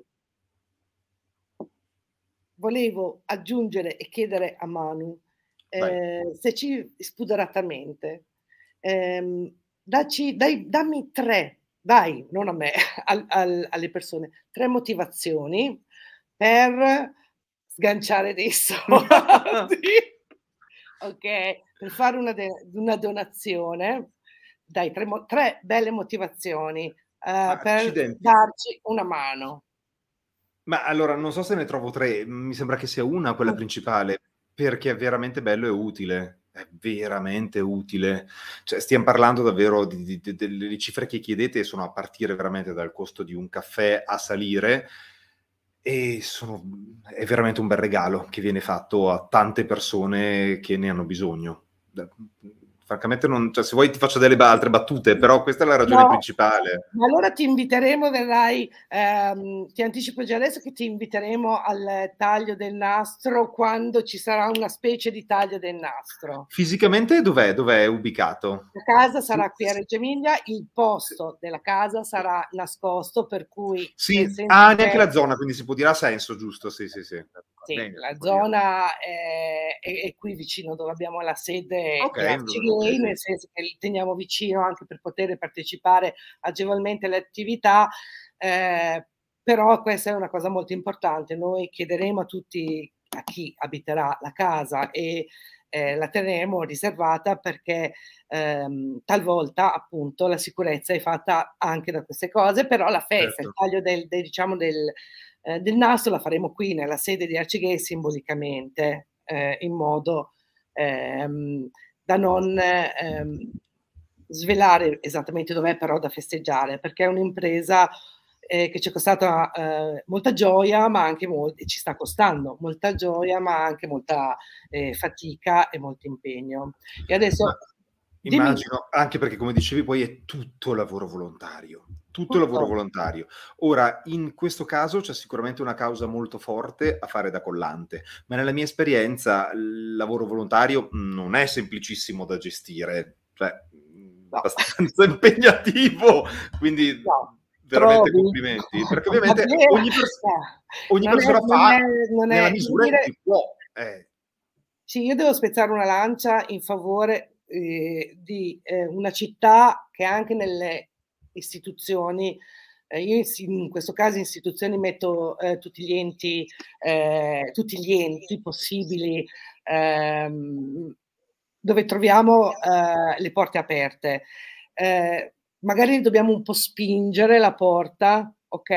volevo aggiungere e chiedere a Manu eh, se ci spudoratamente. Ehm, Dacci, dai, dammi tre, dai, non a me, al, al, alle persone, tre motivazioni per sganciare dei soldi, ok, per fare una, de- una donazione, dai, tre, mo- tre belle motivazioni uh, per accidenti. darci una mano. Ma allora, non so se ne trovo tre, mi sembra che sia una quella mm. principale, perché è veramente bello e utile è veramente utile. Cioè, stiamo parlando davvero di, di, delle cifre che chiedete sono a partire veramente dal costo di un caffè a salire e sono, è veramente un bel regalo che viene fatto a tante persone che ne hanno bisogno francamente non, cioè, se vuoi ti faccio delle altre battute, però questa è la ragione no, principale. allora ti inviteremo, verrai, ehm, ti anticipo già adesso che ti inviteremo al taglio del nastro quando ci sarà una specie di taglio del nastro. Fisicamente dov'è, dov'è ubicato? La casa sarà qui a Reggio Emilia, il posto della casa sarà nascosto, per cui... Sì, ah, neanche che... la zona, quindi si può dire ha senso, giusto? Sì, sì, sì. Sì, Bene, la zona è, eh, è, è, qui vicino dove abbiamo la sede okay, CGA, nel senso che li teniamo vicino anche per poter partecipare agevolmente alle attività. Eh, però questa è una cosa molto importante. Noi chiederemo a tutti, a chi abiterà la casa e eh, la teneremo riservata perché ehm, talvolta appunto la sicurezza è fatta anche da queste cose, però la festa, certo. il taglio del, del, diciamo del, eh, del nastro la faremo qui nella sede di Arcighe simbolicamente, eh, in modo ehm, da non ehm, svelare esattamente dov'è però da festeggiare, perché è un'impresa eh, che ci è costata eh, molta gioia, ma anche molto, ci sta costando molta gioia, ma anche molta eh, fatica e molto impegno. E adesso... Ma, immagino, anche perché come dicevi poi è tutto lavoro volontario tutto lavoro volontario. Ora, in questo caso c'è sicuramente una causa molto forte a fare da collante, ma nella mia esperienza il lavoro volontario mm, non è semplicissimo da gestire, cioè mm, no. abbastanza impegnativo, quindi no veramente Trovi. complimenti, perché ovviamente ogni, pers- cioè, ogni persona è, fa non è, non nella è, misura dire... che può. Eh. Sì, io devo spezzare una lancia in favore eh, di eh, una città che anche nelle istituzioni, eh, io in, questo caso istituzioni metto eh, tutti gli, enti, eh, tutti, gli enti, possibili. Ehm, dove troviamo le porte aperte. Eh, magari dobbiamo un po' spingere la porta, ok?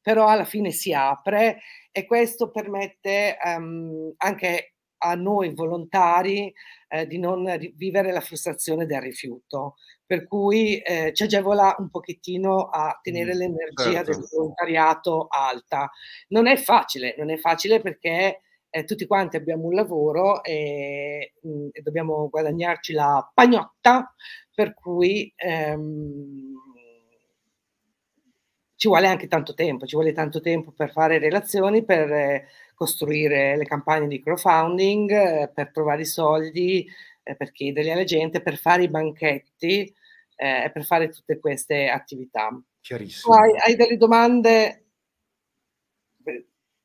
Però alla fine si apre e questo permette um, anche a noi volontari eh, di non vivere la frustrazione del rifiuto, per cui eh, ci agevola un pochettino a tenere mm, l'energia certo. del volontariato alta. Non è facile, non è facile perché eh, tutti quanti abbiamo un lavoro e, mh, mm, e dobbiamo guadagnarci la pagnotta per cui ehm, ci vuole anche tanto tempo, ci vuole tanto tempo per fare relazioni, per eh, costruire le campagne di crowdfunding, eh, per trovare i soldi, eh, per chiederli alla gente, per fare i banchetti eh, e per fare tutte queste attività. Chiarissimo. Hai, hai delle domande?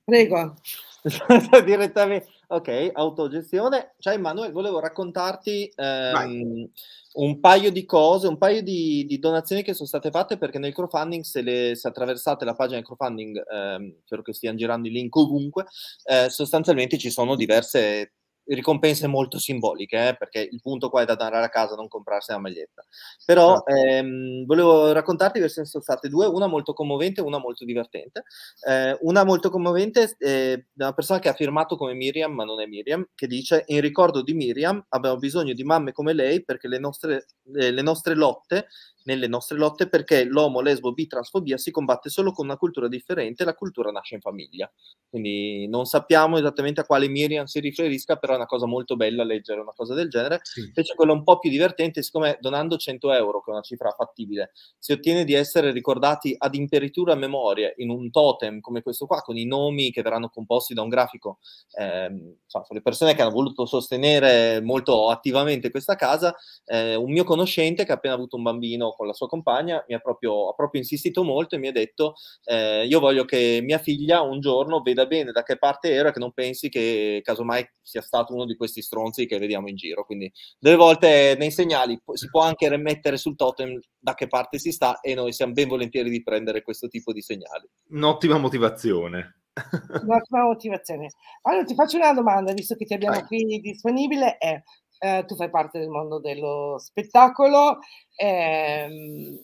Prego. Esatto, direttamente. Ok, autogestione. Cioè, Emanuele, volevo raccontarti ehm, un paio di cose, un paio di, di, donazioni che sono state fatte perché nel crowdfunding, se, le, se attraversate la pagina del crowdfunding, ehm, spero che stiano girando i link ovunque, eh, sostanzialmente ci sono diverse ricompense molto simboliche, eh, perché il punto qua è da andare a casa, non comprarsi la maglietta. Però certo. ehm, volevo raccontarti che sono state due, una molto commovente e una molto divertente. Eh, una molto commovente è eh, una persona che ha firmato come Miriam, ma non è Miriam, che dice in ricordo di Miriam abbiamo bisogno di mamme come lei perché le nostre, eh, le nostre lotte nelle nostre lotte perché l'omo, lesbo, bi, transfobia si combatte solo con una cultura differente, la cultura nasce in famiglia. Quindi non sappiamo esattamente a quale Miriam si riferisca, però era una cosa molto bella leggere una cosa del genere, sì. invece quello un po' più divertente, siccome donando 100 euro, che è una cifra fattibile, si ottiene di essere ricordati ad imperitura memoria in un totem come questo qua, con i nomi che verranno composti da un grafico, eh, cioè, le persone che hanno voluto sostenere molto attivamente questa casa, eh, un mio conoscente che ha appena avuto un bambino con la sua compagna, mi ha proprio, ha proprio insistito molto e mi ha detto eh, io voglio che mia figlia un giorno veda bene da che parte ero e che non pensi che casomai sia stato stato uno di questi stronzi che vediamo in giro. Quindi delle volte nei segnali si può anche remettere sul totem da che parte si sta e noi siamo ben volentieri di prendere questo tipo di segnali. Un'ottima motivazione. Un'ottima motivazione. Allora ti faccio una domanda, visto che ti abbiamo Vai. qui disponibile, è, eh, tu fai parte del mondo dello spettacolo. Ehm,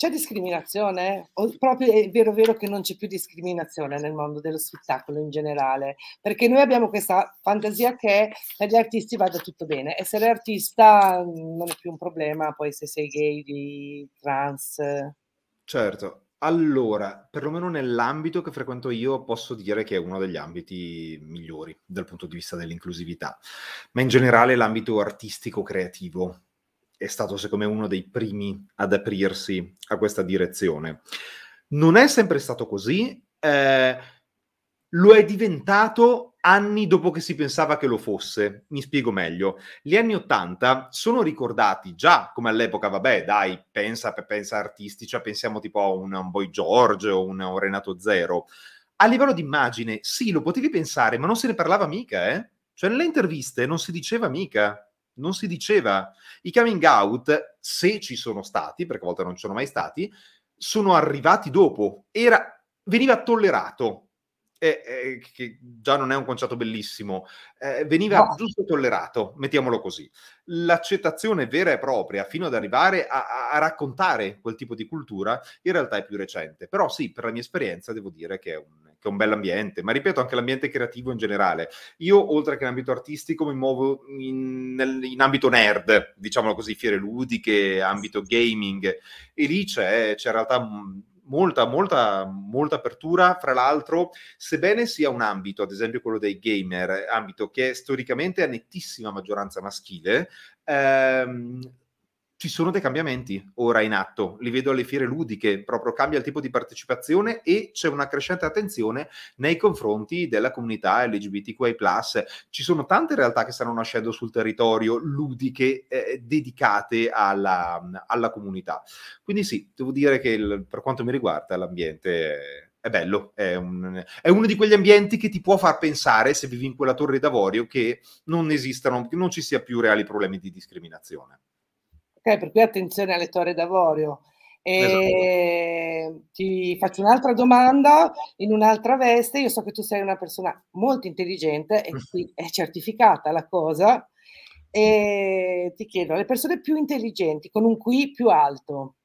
c'è discriminazione? O proprio è vero vero che non c'è più discriminazione nel mondo dello spettacolo in generale, perché noi abbiamo questa fantasia che per gli artisti vada tutto bene. Essere artista mm, non è più un problema, poi se sei gay, gay trans. Certo. Allora, perlomeno nell'ambito che frequento io posso dire che è uno degli ambiti migliori dal punto di vista dell'inclusività, ma in generale l'ambito artistico creativo, è stato secondo me uno dei primi ad aprirsi a questa direzione. Non è sempre stato così, eh, lo è diventato anni dopo che si pensava che lo fosse. Mi spiego meglio. Gli anni Ottanta sono ricordati già come all'epoca, vabbè, dai, pensa, pensa artistica, pensiamo tipo a un, un Boy George o un, un Renato Zero. A livello di immagine, sì, lo potevi pensare, ma non se ne parlava mica, eh? Cioè, nelle interviste non si diceva mica non si diceva. I coming out, se ci sono stati, perché a volte non ci sono mai stati, sono arrivati dopo. Era, veniva tollerato, eh, eh, che già non è un concetto bellissimo, eh, veniva no. giusto tollerato, mettiamolo così. L'accettazione vera e propria, fino ad arrivare a, a, raccontare quel tipo di cultura, in realtà è più recente. Però sì, per la mia esperienza devo dire che è un, che è un bel ambiente, ma ripeto anche l'ambiente creativo in generale. Io, oltre che in ambito artistico, mi muovo in, in ambito nerd, diciamolo così, fiere ludiche, ambito gaming, e lì c'è, c'è in realtà mm, molta, molta, molta apertura. Fra l'altro, sebbene sia un ambito, ad esempio quello dei gamer, ambito che è storicamente a nettissima maggioranza maschile, ehm, ci sono dei cambiamenti ora in atto, li vedo alle fiere ludiche, proprio cambia il tipo di partecipazione e c'è una crescente attenzione nei confronti della comunità LGBTQI+. Ci sono tante realtà che stanno nascendo sul territorio, ludiche, eh, dedicate alla, alla, comunità. Quindi sì, devo dire che il, per quanto mi riguarda l'ambiente... È è bello, è, un, è, uno di quegli ambienti che ti può far pensare, se vivi in quella torre d'avorio, che non esistano, che non ci sia più reali problemi di discriminazione. Ok, per cui attenzione alle torre d'avorio. E esatto. Ehm, ti faccio un'altra domanda in un'altra veste. Io so che tu sei una persona molto intelligente e mm. qui è certificata la cosa. E ti chiedo, le persone più intelligenti con un qui più alto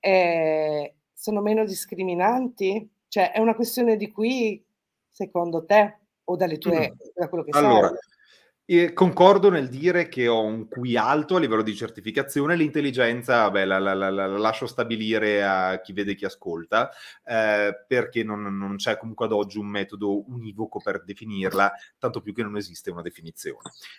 eh, sono meno discriminanti? Cioè è una questione di qui secondo te o dalle tue, mm. da quello che allora, sai? Eh, concordo nel dire che ho un QI alto a livello di certificazione, l'intelligenza beh, la, la, la, la lascio stabilire a chi vede e chi ascolta, eh, perché non, non, c'è comunque ad oggi un metodo univoco per definirla, tanto più che non esiste una definizione.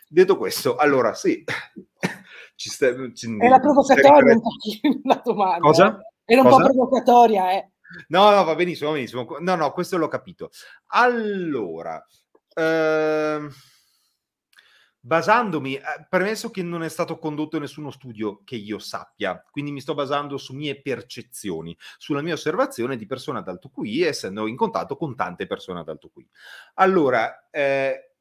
Detto questo, allora sì, ci sta, ci, era provocatoria un pochino la domanda. Cosa? Eh. Era un Cosa? po' provocatoria, eh. No, no, va benissimo, benissimo. No, no, questo l'ho capito. Allora... Ehm basandomi, eh, premesso che non è stato condotto nessuno studio che io sappia, quindi mi sto basando su mie percezioni, sulla mia osservazione di persone ad alto QI, essendo in contatto con tante persone ad alto QI. Allora, eh,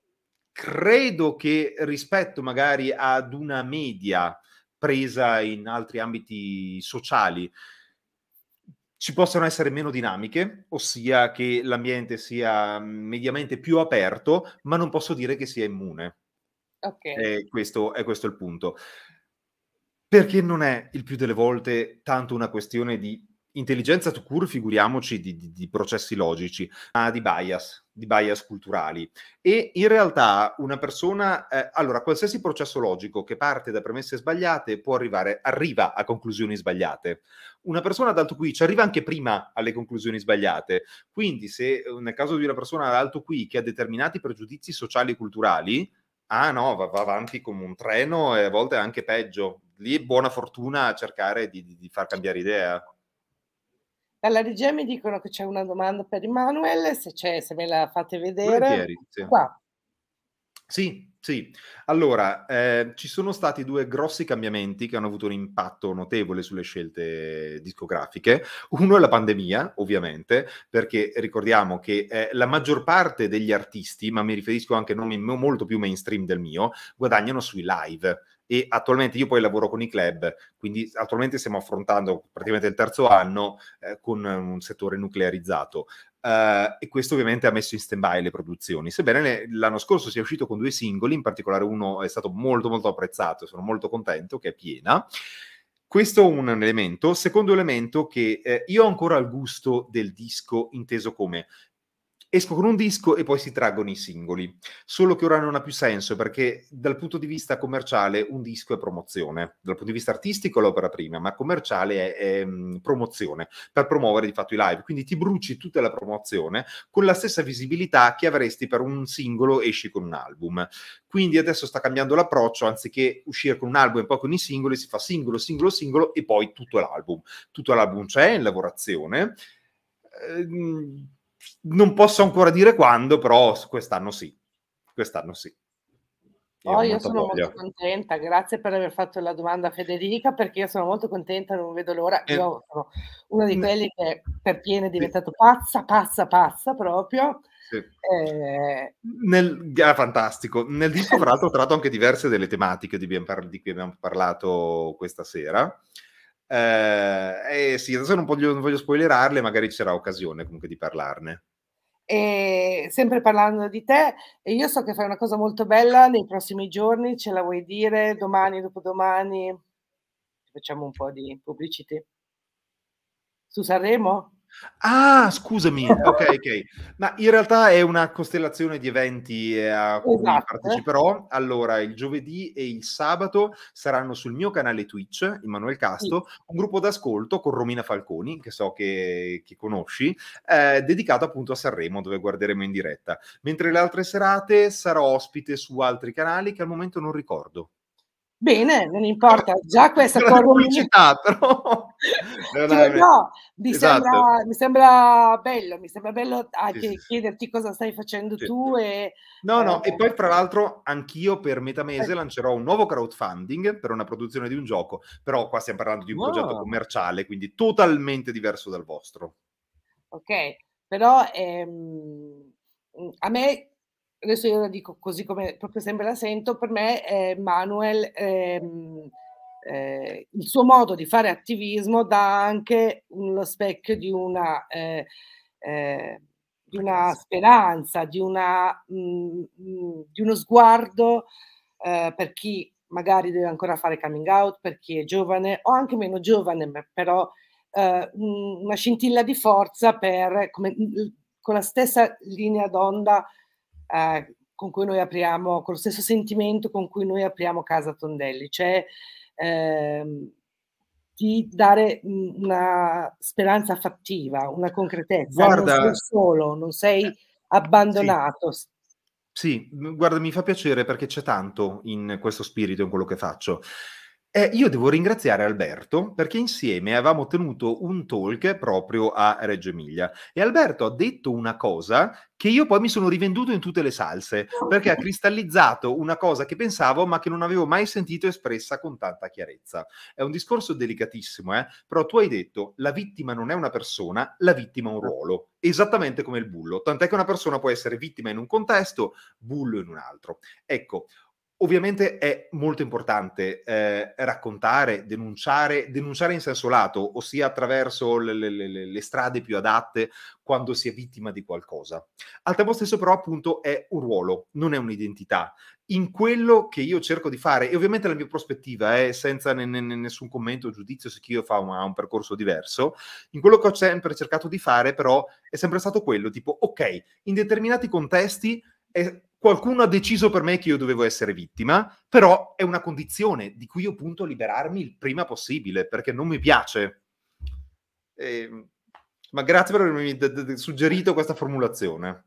credo che rispetto magari ad una media presa in altri ambiti sociali, ci possono essere meno dinamiche, ossia che l'ambiente sia mm, mediamente più aperto, ma non posso dire che sia immune Okay. E questo, è questo il punto. Perché non è il più delle volte tanto una questione di intelligenza to cure, figuriamoci di, di, di, processi logici, ma di bias, di bias culturali. E in realtà una persona, eh, allora, qualsiasi processo logico che parte da premesse sbagliate può arrivare, arriva a conclusioni sbagliate. Una persona ad alto qui ci arriva anche prima alle conclusioni sbagliate. Quindi se nel caso di una persona ad alto qui che ha determinati pregiudizi sociali e culturali, ah no, va, va, avanti come un treno e a volte anche peggio. Lì buona fortuna a cercare di, di, far cambiare idea. Dalla regia mi dicono che c'è una domanda per Emanuele, se c'è, se me la fate vedere. Sì. Qua. Sì, sì, allora eh, ci sono stati due grossi cambiamenti che hanno avuto un impatto notevole sulle scelte discografiche. Uno è la pandemia, ovviamente, perché ricordiamo che eh, la maggior parte degli artisti, ma mi riferisco anche a nomi molto più mainstream del mio, guadagnano sui live e attualmente io poi lavoro con i club, quindi attualmente stiamo affrontando praticamente il terzo anno eh, con un settore nuclearizzato. Uh, e questo ovviamente ha messo in stand-by le produzioni. Sebbene l'anno scorso sia uscito con due singoli, in particolare uno è stato molto molto apprezzato, sono molto contento che è piena. Questo è un elemento. Secondo elemento che eh, io ho ancora il gusto del disco inteso come esco con un disco e poi si traggono i singoli. Solo che ora non ha più senso perché dal punto di vista commerciale un disco è promozione, dal punto di vista artistico è l'opera prima, ma commerciale è, è mm, promozione per promuovere di fatto i live. Quindi ti bruci tutta la promozione con la stessa visibilità che avresti per un singolo esci con un album. Quindi adesso sta cambiando l'approccio, anziché uscire con un album e poi con i singoli, si fa singolo, singolo, singolo e poi tutto l'album. Tutto l'album c'è in lavorazione. Ehm non posso ancora dire quando, però quest'anno sì. Quest'anno sì. Io, oh, io sono voglio. molto contenta, grazie per aver fatto la domanda Federica perché io sono molto contenta, non vedo l'ora. Eh, io sono una di mm. quelli che per pieno è diventato sì. pazza, pazza, pazza proprio. Sì. Eh... Nel, ah, fantastico. Nel disco, tra l'altro, ho tratto anche diverse delle tematiche di, cui abbiamo parlato questa sera. Eh, eh sì, adesso non voglio, non voglio spoilerarle, magari c'era occasione comunque di parlarne. E sempre parlando di te, io so che fai una cosa molto bella nei prossimi giorni, ce la vuoi dire domani, dopodomani? Facciamo un po' di pubblicità. Su Sanremo? Ah, scusami, ok, ok. Ma in realtà è una costellazione di eventi eh, a cui esatto. parteciperò. Allora, il giovedì e il sabato saranno sul mio canale Twitch, Emanuele Casto, sì. un gruppo d'ascolto con Romina Falconi, che so che, che conosci, eh, dedicato appunto a Sanremo, dove guarderemo in diretta. Mentre le altre serate sarò ospite su altri canali che al momento non ricordo. Bene, non importa, già questa cosa... pubblicità, però... cioè, no, mi, esatto. sembra, mi, sembra, bello, mi sembra bello anche ah, sì. chiederti cosa stai facendo sì. tu e... No, no, eh, e poi fra l'altro anch'io per metà mese eh. lancerò un nuovo crowdfunding per una produzione di un gioco, però qua stiamo parlando di un wow. progetto commerciale, quindi totalmente diverso dal vostro. Ok, però ehm, a me adesso io la dico così come proprio sempre la sento, per me eh, Manuel, ehm, eh, il suo modo di fare attivismo dà anche lo specchio di una, eh, eh di una speranza, di, una, mh, mm, mh, mm, di uno sguardo eh, per chi magari deve ancora fare coming out, per chi è giovane o anche meno giovane, ma però eh, una scintilla di forza per, come, con la stessa linea d'onda eh, con cui noi apriamo, con lo stesso sentimento con cui noi apriamo Casa Tondelli, cioè ehm, di dare una speranza fattiva, una concretezza. Guarda, non sei solo, non sei eh, abbandonato. Sì. sì, guarda, mi fa piacere perché c'è tanto in questo spirito, in quello che faccio. Eh, io devo ringraziare Alberto perché insieme avevamo tenuto un talk proprio a Reggio Emilia e Alberto ha detto una cosa che io poi mi sono rivenduto in tutte le salse perché ha cristallizzato una cosa che pensavo ma che non avevo mai sentito espressa con tanta chiarezza. È un discorso delicatissimo, eh? però tu hai detto la vittima non è una persona, la vittima ha un ruolo, esattamente come il bullo, tant'è che una persona può essere vittima in un contesto, bullo in un altro. Ecco, Ovviamente è molto importante eh, raccontare, denunciare, denunciare in senso lato, ossia attraverso le, le, le, strade più adatte quando si è vittima di qualcosa. Al tempo stesso però appunto è un ruolo, non è un'identità. In quello che io cerco di fare, e ovviamente la mia prospettiva è eh, senza ne, ne, nessun commento o giudizio se chi io fa un, un percorso diverso, in quello che ho sempre cercato di fare però è sempre stato quello, tipo ok, in determinati contesti è qualcuno ha deciso per me che io dovevo essere vittima, però è una condizione di cui io punto a liberarmi il prima possibile, perché non mi piace. E... Ehm, ma grazie per avermi d- d- suggerito questa formulazione.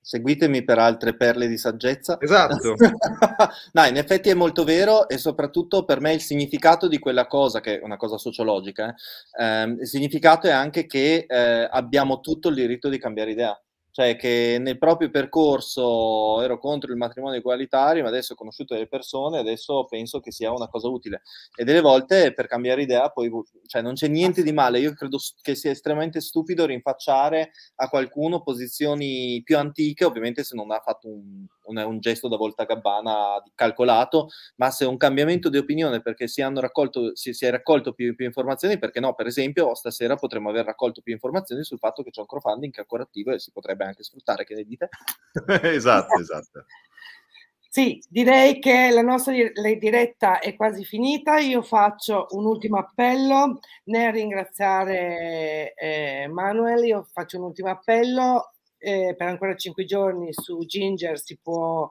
Seguitemi per altre perle di saggezza. Esatto. no, in effetti è molto vero e soprattutto per me il significato di quella cosa, che è una cosa sociologica, eh, ehm, il significato è anche che eh, abbiamo tutto il diritto di cambiare idea cioè che nel proprio percorso ero contro il matrimonio egualitario, ma adesso ho conosciuto delle persone, adesso penso che sia una cosa utile. E delle volte per cambiare idea, poi cioè, non c'è niente di male. Io credo che sia estremamente stupido rinfacciare a qualcuno posizioni più antiche, ovviamente se non ha fatto un, un, un gesto da volta gabbana calcolato, ma se un cambiamento di opinione perché si, hanno raccolto, si, si è raccolto più, più, informazioni, perché no? Per esempio, stasera potremmo aver raccolto più informazioni sul fatto che c'è un crowdfunding che è ancora attivo e eh, si potrebbe anche sfruttare, che ne dite? esatto, esatto. Sì, direi che la nostra diretta è quasi finita. Io faccio un ultimo appello nel ringraziare eh, Manuel. Io faccio un ultimo appello eh, per ancora cinque giorni su Ginger si può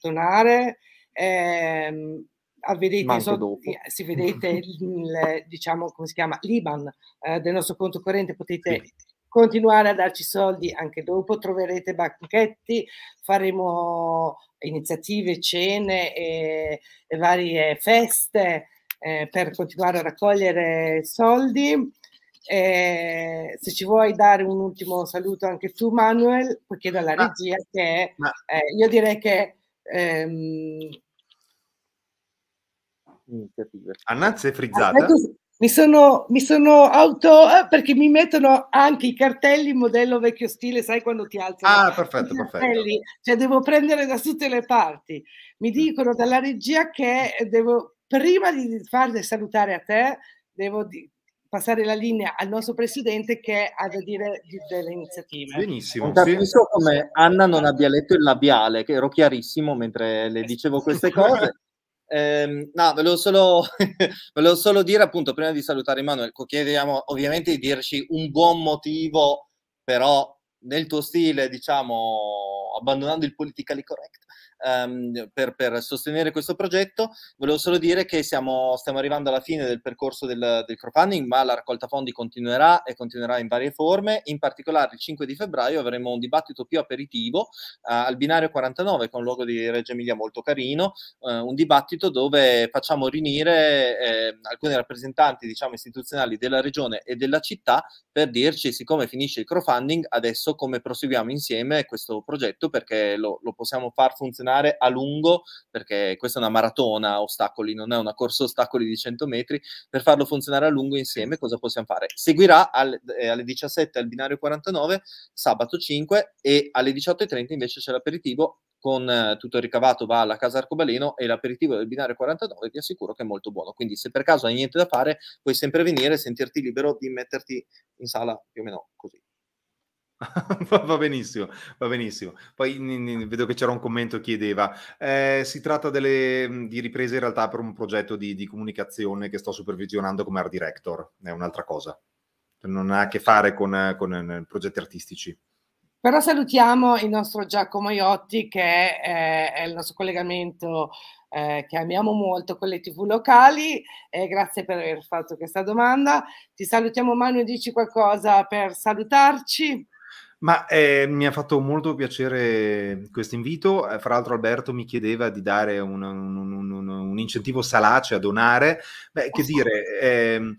donare. Ehm, eh, vedete, so, se vedete il, diciamo come si chiama l'Iban eh, del nostro conto corrente potete sì continuare a darci soldi anche dopo, troverete banchetti, faremo iniziative, cene e, e varie feste eh, per continuare a raccogliere soldi. Eh, se ci vuoi dare un ultimo saluto anche tu Manuel, poi chiedo alla regia che ma... eh, io direi che... Ehm... Iniziative. Annazza è frizzata. Aspetta, ecco, mi sono, mi sono auto eh, perché mi mettono anche i cartelli modello vecchio stile, sai quando ti alzano? Ah, perfetto, perfetto. Cioè devo prendere da tutte le parti. Mi mm. dicono dalla regia che devo, prima di farti salutare a te, devo di, passare la linea al nostro presidente che ha da dire di, delle iniziative. Benissimo. Non capisco come Anna non abbia letto il labiale, che ero chiarissimo mentre le eh, dicevo queste cose. Eh, no, volevo solo, volevo solo, dire appunto prima di salutare Emanuele, chiediamo ovviamente di dirci un buon motivo, però nel tuo stile, diciamo, abbandonando il politically correct um, per, per, sostenere questo progetto. Volevo solo dire che siamo, stiamo arrivando alla fine del percorso del, del, crowdfunding, ma la raccolta fondi continuerà e continuerà in varie forme. In particolare il 5 di febbraio avremo un dibattito più aperitivo uh, al binario 49, che è un luogo di Reggio Emilia molto carino, uh, un dibattito dove facciamo riunire eh, alcuni rappresentanti diciamo, istituzionali della regione e della città per dirci siccome finisce il crowdfunding, adesso come proseguiamo insieme questo progetto perché lo, lo possiamo far funzionare tornare a lungo, perché questa è una maratona ostacoli, non è una corsa ostacoli di 100 metri, per farlo funzionare a lungo insieme cosa possiamo fare? Seguirà al, eh, alle 17 al binario 49, sabato 5 e alle 18.30 invece c'è l'aperitivo con eh, tutto il ricavato va alla casa arcobaleno e l'aperitivo del binario 49 vi assicuro che è molto buono. Quindi se per caso hai niente da fare puoi sempre venire, sentirti libero di metterti in sala più o meno così. va benissimo, va benissimo. Poi n- n- vedo che c'era un commento che chiedeva, eh, si tratta delle, mhmm, di riprese in realtà per un progetto di, di comunicazione che sto supervisionando come art director, è un'altra cosa, non ha a che fare con, con, con progetti artistici. Però salutiamo il nostro Giacomo Iotti che è, è il nostro collegamento eh, che amiamo molto con le tv locali. Eh, grazie per aver fatto questa domanda. Ti salutiamo Manu, dici qualcosa per salutarci? Ma eh, mi ha fatto molto piacere questo invito. Eh, fra l'altro, Alberto mi chiedeva di dare un, un, un, un incentivo salace a donare. Beh, che dire, eh,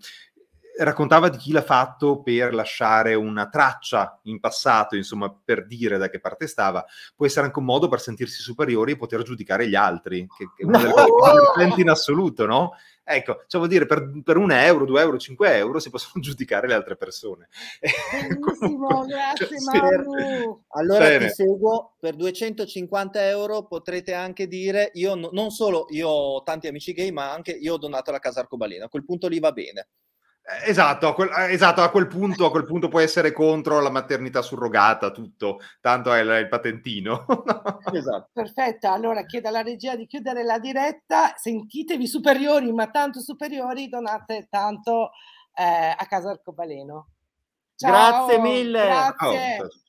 raccontava di chi l'ha fatto per lasciare una traccia in passato, insomma, per dire da che parte stava. Può essere anche un modo per sentirsi superiori e poter giudicare gli altri, che, che è una delle cose più divertenti in assoluto, no? Ecco, cioè vuol dire per, per un euro, due euro, cinque euro si possono giudicare le altre persone. Comunque, grazie cioè, Allora Bene. ti seguo, per 250 euro potrete anche dire, io non solo io ho tanti amici gay, ma anche io ho donato la casa arcobaleno, a quel punto lì va bene. Esatto a, quel, esatto, a quel, punto, a quel punto può essere contro la maternità surrogata, tutto, tanto è il, il patentino. esatto. Perfetta, allora chiedo alla regia di chiudere la diretta, sentitevi superiori, ma tanto superiori, donate tanto eh, a casa Arcobaleno. Ciao, grazie mille. Grazie. Oh.